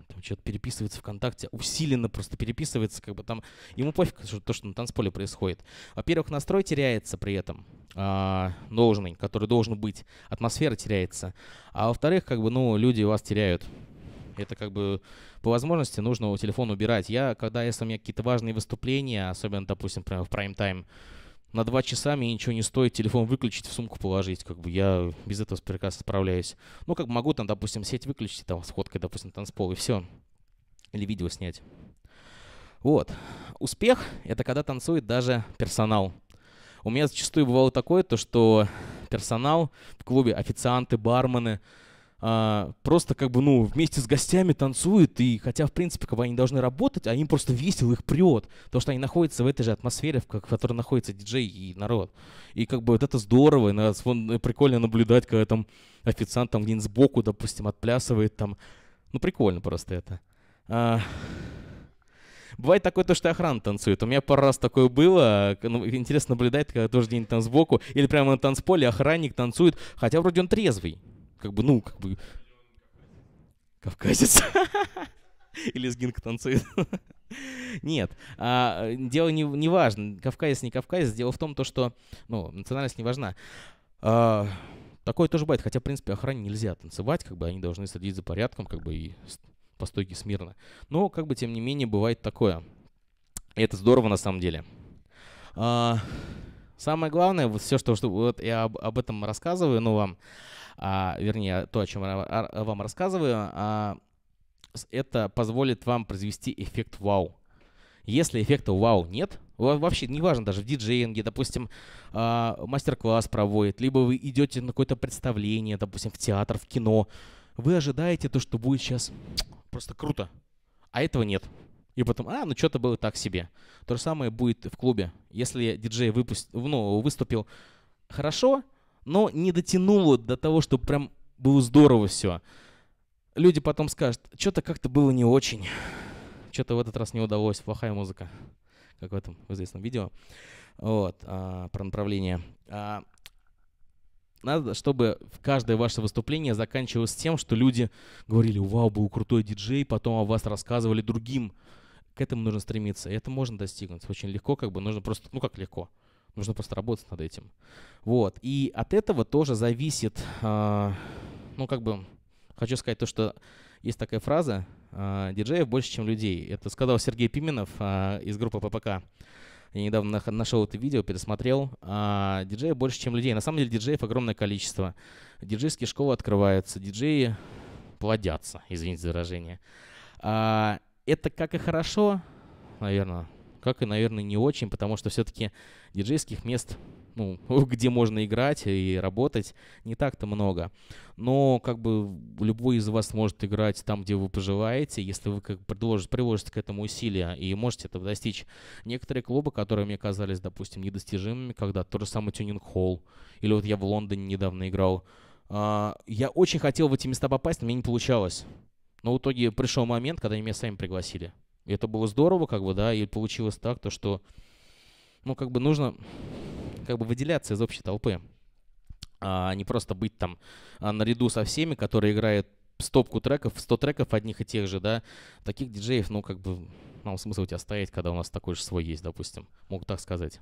Там что-то переписывается ВКонтакте, усиленно просто переписывается, как бы там ему пофиг, что то, что на танцполе происходит. Во-первых, настрой теряется при этом э, должный, который должен быть, атмосфера теряется. А во-вторых, как бы, ну, люди вас теряют. Это как бы по возможности нужно телефон убирать. Я, когда если у меня какие-то важные выступления, особенно, допустим, прямо в прайм-тайм, на два часа мне ничего не стоит телефон выключить, в сумку положить. Как бы я без этого прекрасно справляюсь. Ну, как могу там, допустим, сеть выключить, там, с фоткой, допустим, танцпол, и все. Или видео снять. Вот. Успех — это когда танцует даже персонал. У меня зачастую бывало такое, то, что персонал в клубе, официанты, бармены — а, просто как бы, ну, вместе с гостями танцует и хотя, в принципе, как бы они должны работать, а им просто весело их прет, потому что они находятся в этой же атмосфере, в которой находится диджей и народ. И как бы вот это здорово, и нас, вон, э, прикольно наблюдать, когда там официант там где-нибудь сбоку, допустим, отплясывает там. Ну, прикольно просто это. А... Бывает такое то, что охрана танцует. У меня пару раз такое было. А, ну, интересно наблюдать, когда тоже день нибудь там сбоку. Или прямо на танцполе охранник танцует, хотя вроде он трезвый как бы, ну, как бы... Кавказец. Или сгинг танцует. Нет, а, дело не, не важно, кавказец, не кавказец. Дело в том, то, что ну, национальность не важна. А, такое тоже бывает, хотя, в принципе, охране нельзя танцевать, как бы они должны следить за порядком, как бы и по стойке смирно. Но, как бы, тем не менее, бывает такое. И это здорово на самом деле. А, самое главное, вот все, что, что вот я об, об этом рассказываю, ну, вам, а, вернее, то, о чем я вам рассказываю, а, это позволит вам произвести эффект вау. Если эффекта вау нет, вообще неважно, даже в диджеинге, допустим, а, мастер-класс проводит, либо вы идете на какое-то представление, допустим, в театр, в кино, вы ожидаете то, что будет сейчас просто круто, а этого нет. И потом, а, ну что-то было так себе. То же самое будет в клубе. Если диджей выпуст... ну, выступил хорошо, но не дотянуло до того, чтобы прям было здорово все. Люди потом скажут, что-то как-то было не очень, что-то в этот раз не удалось, плохая музыка, как в этом в известном видео, вот, а, про направление. А, надо, чтобы каждое ваше выступление заканчивалось тем, что люди говорили, вау, был крутой диджей, потом о вас рассказывали другим. К этому нужно стремиться, и это можно достигнуть очень легко, как бы нужно просто, ну как легко – Нужно просто работать над этим. Вот. И от этого тоже зависит, а, ну, как бы, хочу сказать то, что есть такая фраза, а, диджеев больше, чем людей. Это сказал Сергей Пименов а, из группы ППК. Я недавно нашел это видео, пересмотрел. А, диджеев больше, чем людей. На самом деле диджеев огромное количество. Диджейские школы открываются, диджеи плодятся, извините за выражение. А, это как и хорошо, наверное, как и, наверное, не очень, потому что все-таки диджейских мест, ну, где можно играть и работать, не так-то много. Но как бы любой из вас может играть там, где вы пожелаете, если вы как предложите, приложите к этому усилия и можете это достичь. Некоторые клубы, которые мне казались, допустим, недостижимыми, когда тот же самый тюнинг-холл, или вот я в Лондоне недавно играл, Uh, я очень хотел в эти места попасть, но мне не получалось. Но в итоге пришел момент, когда меня сами пригласили. И это было здорово, как бы, да, и получилось так, то, что, ну, как бы нужно как бы выделяться из общей толпы, а не просто быть там а наряду со всеми, которые играют стопку треков, 100 треков одних и тех же, да, таких диджеев, ну, как бы, нам смысл у тебя стоять, когда у нас такой же свой есть, допустим, могу так сказать.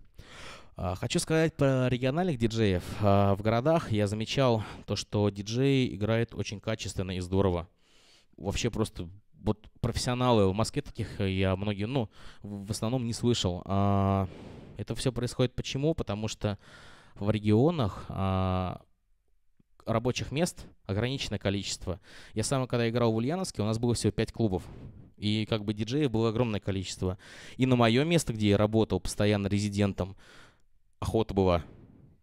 А, хочу сказать про региональных диджеев. А, в городах я замечал то, что диджей играет очень качественно и здорово. Вообще просто вот профессионалы в Москве таких э, я многие, ну, в основном не слышал. А, это все происходит почему? Потому что в регионах а, рабочих мест ограниченное количество. Я сам, когда играл в Ульяновске, у нас было всего 5 клубов. И как бы диджеев было огромное количество. И на мое место, где я работал постоянно резидентом, охота была.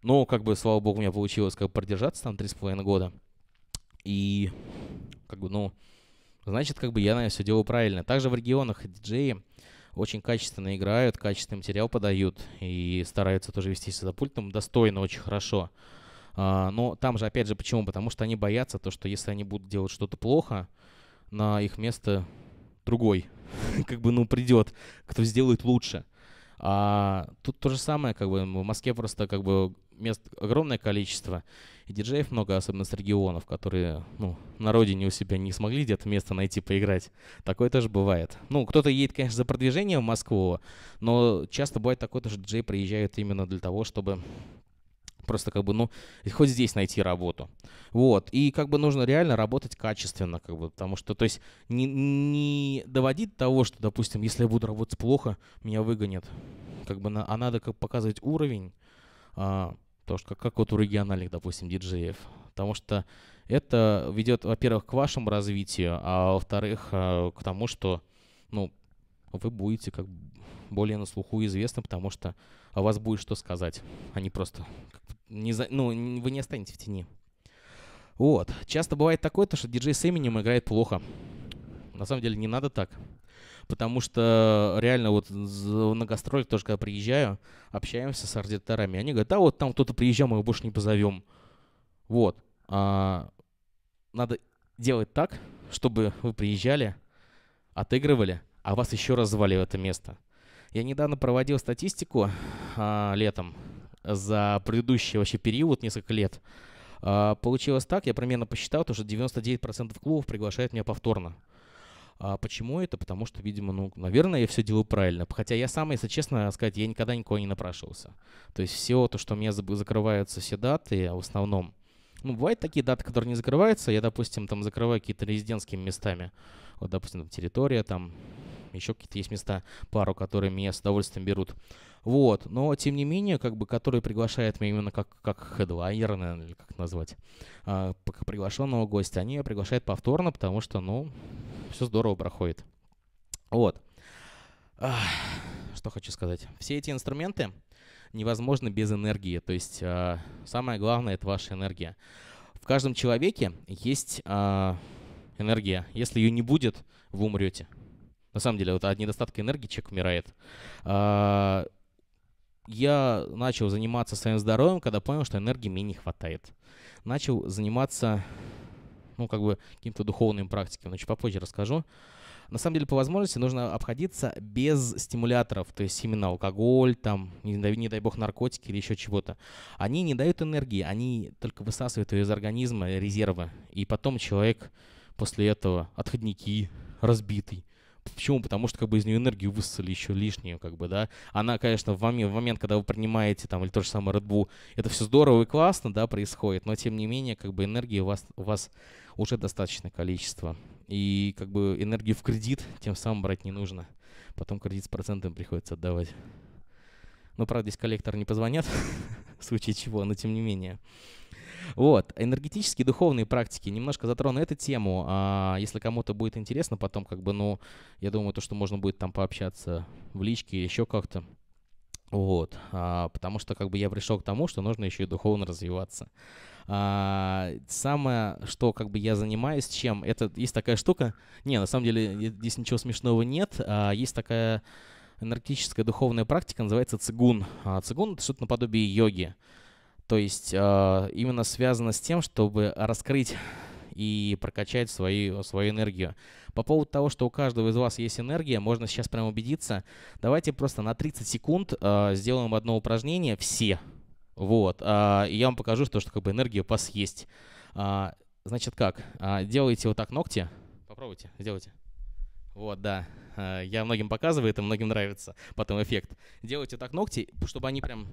Ну, как бы, слава богу, у меня получилось как бы продержаться там 3,5 года. И как бы, ну, Значит, как бы я, наверное, все делаю правильно. Также в регионах диджеи очень качественно играют, качественный материал подают и стараются тоже вести себя за пультом достойно, очень хорошо. А, но там же, опять же, почему? Потому что они боятся то, что если они будут делать что-то плохо, на их место другой, как бы, ну, придет, кто сделает лучше. А тут то же самое, как бы в Москве просто как бы мест огромное количество, и диджеев много, особенно с регионов, которые ну, на родине у себя не смогли где-то место найти поиграть. Такое тоже бывает. Ну, кто-то едет, конечно, за продвижение в Москву, но часто бывает такое, что диджеи приезжают именно для того, чтобы просто как бы, ну, хоть здесь найти работу. Вот. И как бы нужно реально работать качественно, как бы, потому что, то есть, не, не доводить того, что, допустим, если я буду работать плохо, меня выгонят. Как бы, на, а надо как показывать уровень, а, то что как, как вот у региональных, допустим, диджеев. Потому что это ведет, во-первых, к вашему развитию, а во-вторых, э, к тому, что ну, вы будете как более на слуху известны, потому что о вас будет что сказать, а не просто... Не за, ну, вы не останетесь в тени. Вот. Часто бывает такое, то, что диджей с именем играет плохо. На самом деле не надо так потому что реально вот на гастроли тоже, когда приезжаю, общаемся с арт они говорят, да, вот там кто-то приезжал, мы его больше не позовем. Вот. А, надо делать так, чтобы вы приезжали, отыгрывали, а вас еще раз звали в это место. Я недавно проводил статистику а, летом за предыдущий вообще период, несколько лет. А, получилось так, я примерно посчитал, то, что 99% клубов приглашают меня повторно. А почему это? Потому что, видимо, ну, наверное, я все делаю правильно. Хотя я сам, если честно сказать, я никогда никого не напрашивался. То есть все то, что у меня закрываются все даты, а в основном, ну, бывают такие даты, которые не закрываются. Я, допустим, там закрываю какие-то резидентскими местами. Вот, допустим, там территория, там еще какие-то есть места, пару, которые меня с удовольствием берут. Вот, но тем не менее, как бы, которые приглашают меня именно как, как хедлайнер, наверное, или как назвать, а, приглашенного гостя, они меня приглашают повторно, потому что, ну, все здорово проходит. Вот. Что хочу сказать. Все эти инструменты невозможно без энергии. То есть а, самое главное — это ваша энергия. В каждом человеке есть а, энергия. Если ее не будет, вы умрете. На самом деле, вот от недостатка энергии человек умирает. А, я начал заниматься своим здоровьем, когда понял, что энергии мне не хватает. Начал заниматься ну, как бы каким-то духовным практикам, но чуть попозже расскажу. На самом деле, по возможности нужно обходиться без стимуляторов, то есть именно алкоголь, там, не дай, не дай бог, наркотики или еще чего-то. Они не дают энергии, они только высасывают ее из организма, резервы. И потом человек после этого отходники, разбитый. Почему? Потому что как бы из нее энергию высосали еще лишнюю, как бы, да. Она, конечно, в момент, в момент, когда вы принимаете там или то же самое Red Bull, это все здорово и классно, да, происходит, но тем не менее, как бы энергии у вас, у вас уже достаточное количество. И как бы энергию в кредит тем самым брать не нужно. Потом кредит с процентами приходится отдавать. но ну, правда, здесь коллектор не позвонят, в случае чего, но тем не менее. Вот, энергетические духовные практики. Немножко затрону эту тему. А, если кому-то будет интересно, потом как бы, ну, я думаю, то, что можно будет там пообщаться в личке или еще как-то. Вот, а, потому что как бы я пришел к тому, что нужно еще и духовно развиваться. А, самое, что как бы я занимаюсь, чем это есть такая штука. Не, на самом деле здесь ничего смешного нет. А, есть такая энергетическая духовная практика, называется цигун. А, цигун это что-то наподобие йоги. То есть а, именно связано с тем, чтобы раскрыть и прокачать свои, свою энергию. По поводу того, что у каждого из вас есть энергия, можно сейчас прям убедиться. Давайте просто на 30 секунд э, сделаем одно упражнение все. Вот. Э, и я вам покажу, что, что как бы энергия у вас есть. Э, значит как? Э, делайте вот так ногти. Попробуйте, сделайте. Вот, да. Я многим показываю, это многим нравится потом эффект. Делайте так ногти, чтобы они прям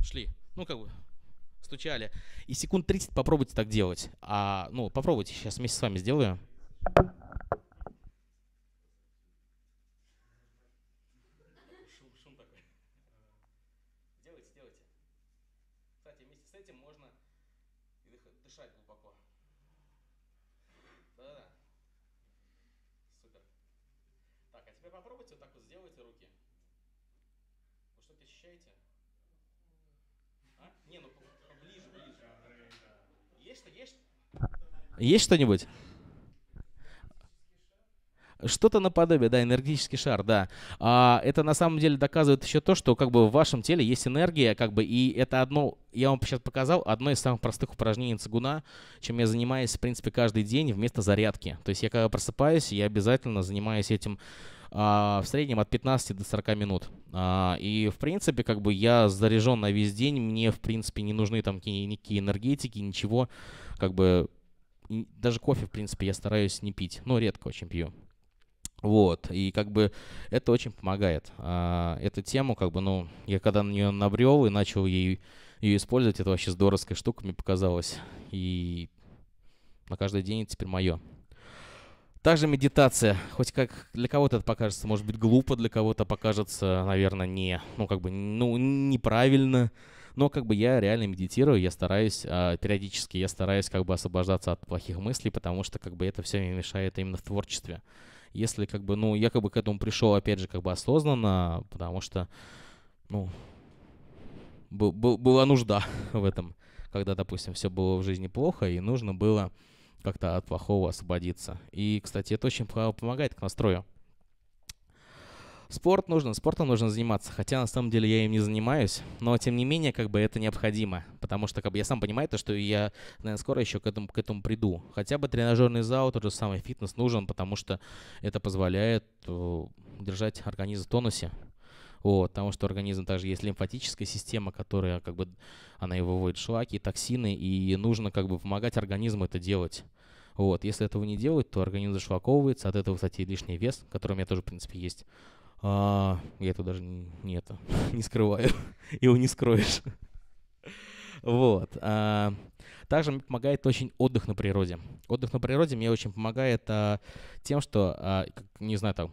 шли. Ну, как бы стучали. И секунд 30 попробуйте так делать. А, ну, попробуйте, сейчас вместе с вами сделаю. Есть что-нибудь? Что-то наподобие, да, энергетический шар, да. А, это на самом деле доказывает еще то, что как бы в вашем теле есть энергия, как бы, и это одно, я вам сейчас показал, одно из самых простых упражнений цигуна, чем я занимаюсь, в принципе, каждый день вместо зарядки. То есть я когда просыпаюсь, я обязательно занимаюсь этим а, в среднем от 15 до 40 минут. А, и, в принципе, как бы я заряжен на весь день, мне, в принципе, не нужны там никакие энергетики, ничего, как бы и даже кофе, в принципе, я стараюсь не пить. но редко очень пью. Вот, и как бы это очень помогает. А, эту тему, как бы, ну, я когда на нее набрел и начал ей, ее использовать, это вообще здоровская штука мне показалось. И на каждый день это теперь мое. Также медитация. Хоть как для кого-то это покажется, может быть, глупо, для кого-то покажется, наверное, не, ну, как бы, ну, неправильно. Но как бы я реально медитирую, я стараюсь э, периодически, я стараюсь как бы освобождаться от плохих мыслей, потому что как бы это все мне мешает именно в творчестве. Если как бы, ну, я как бы к этому пришел, опять же, как бы осознанно, потому что, ну, был, был, была нужда в этом, когда, допустим, все было в жизни плохо, и нужно было как-то от плохого освободиться. И, кстати, это очень помогает к настрою. Спорт нужно, спортом нужно заниматься, хотя на самом деле я им не занимаюсь, но тем не менее, как бы это необходимо, потому что как бы я сам понимаю то, что я, наверное, скоро еще к этому, к этому приду. Хотя бы тренажерный зал, тот же самый фитнес нужен, потому что это позволяет э, держать организм в тонусе. Вот, потому что организм также есть лимфатическая система, которая как бы она и выводит шлаки, токсины, и нужно как бы помогать организму это делать. Вот, если этого не делать, то организм зашлаковывается, от этого, кстати, и лишний вес, которым я тоже, в принципе, есть. А, я это даже не, это, не скрываю. Его не скроешь. Вот. А, также мне помогает очень отдых на природе. Отдых на природе мне очень помогает а, тем, что, а, не знаю, там,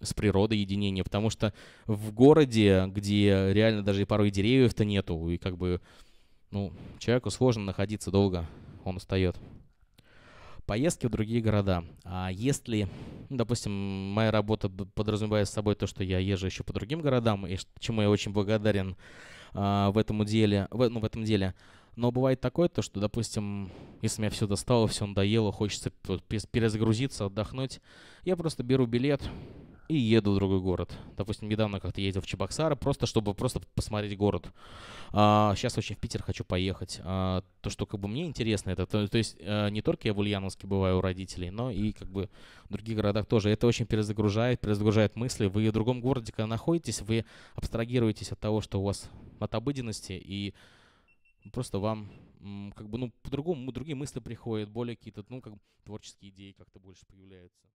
с природой единение, потому что в городе, где реально даже и порой деревьев-то нету, и как бы, ну, человеку сложно находиться долго, он устает поездки в другие города. А если, ну, допустим, моя работа подразумевает с собой то, что я езжу еще по другим городам, и чему я очень благодарен а, в этом деле, в, ну, в этом деле. Но бывает такое, то, что, допустим, если меня все достало, все надоело, хочется перезагрузиться, отдохнуть, я просто беру билет, и еду в другой город. Допустим, недавно как-то ездил в Чебоксары, просто чтобы просто посмотреть город. А, сейчас очень в Питер хочу поехать. А, то, что как бы мне интересно, это то, то есть а, не только я в Ульяновске бываю у родителей, но и как бы в других городах тоже. Это очень перезагружает, перезагружает мысли. Вы в другом городе, когда находитесь, вы абстрагируетесь от того, что у вас от обыденности, и просто вам как бы, ну, по-другому, другие мысли приходят, более какие-то, ну, как бы творческие идеи как-то больше появляются.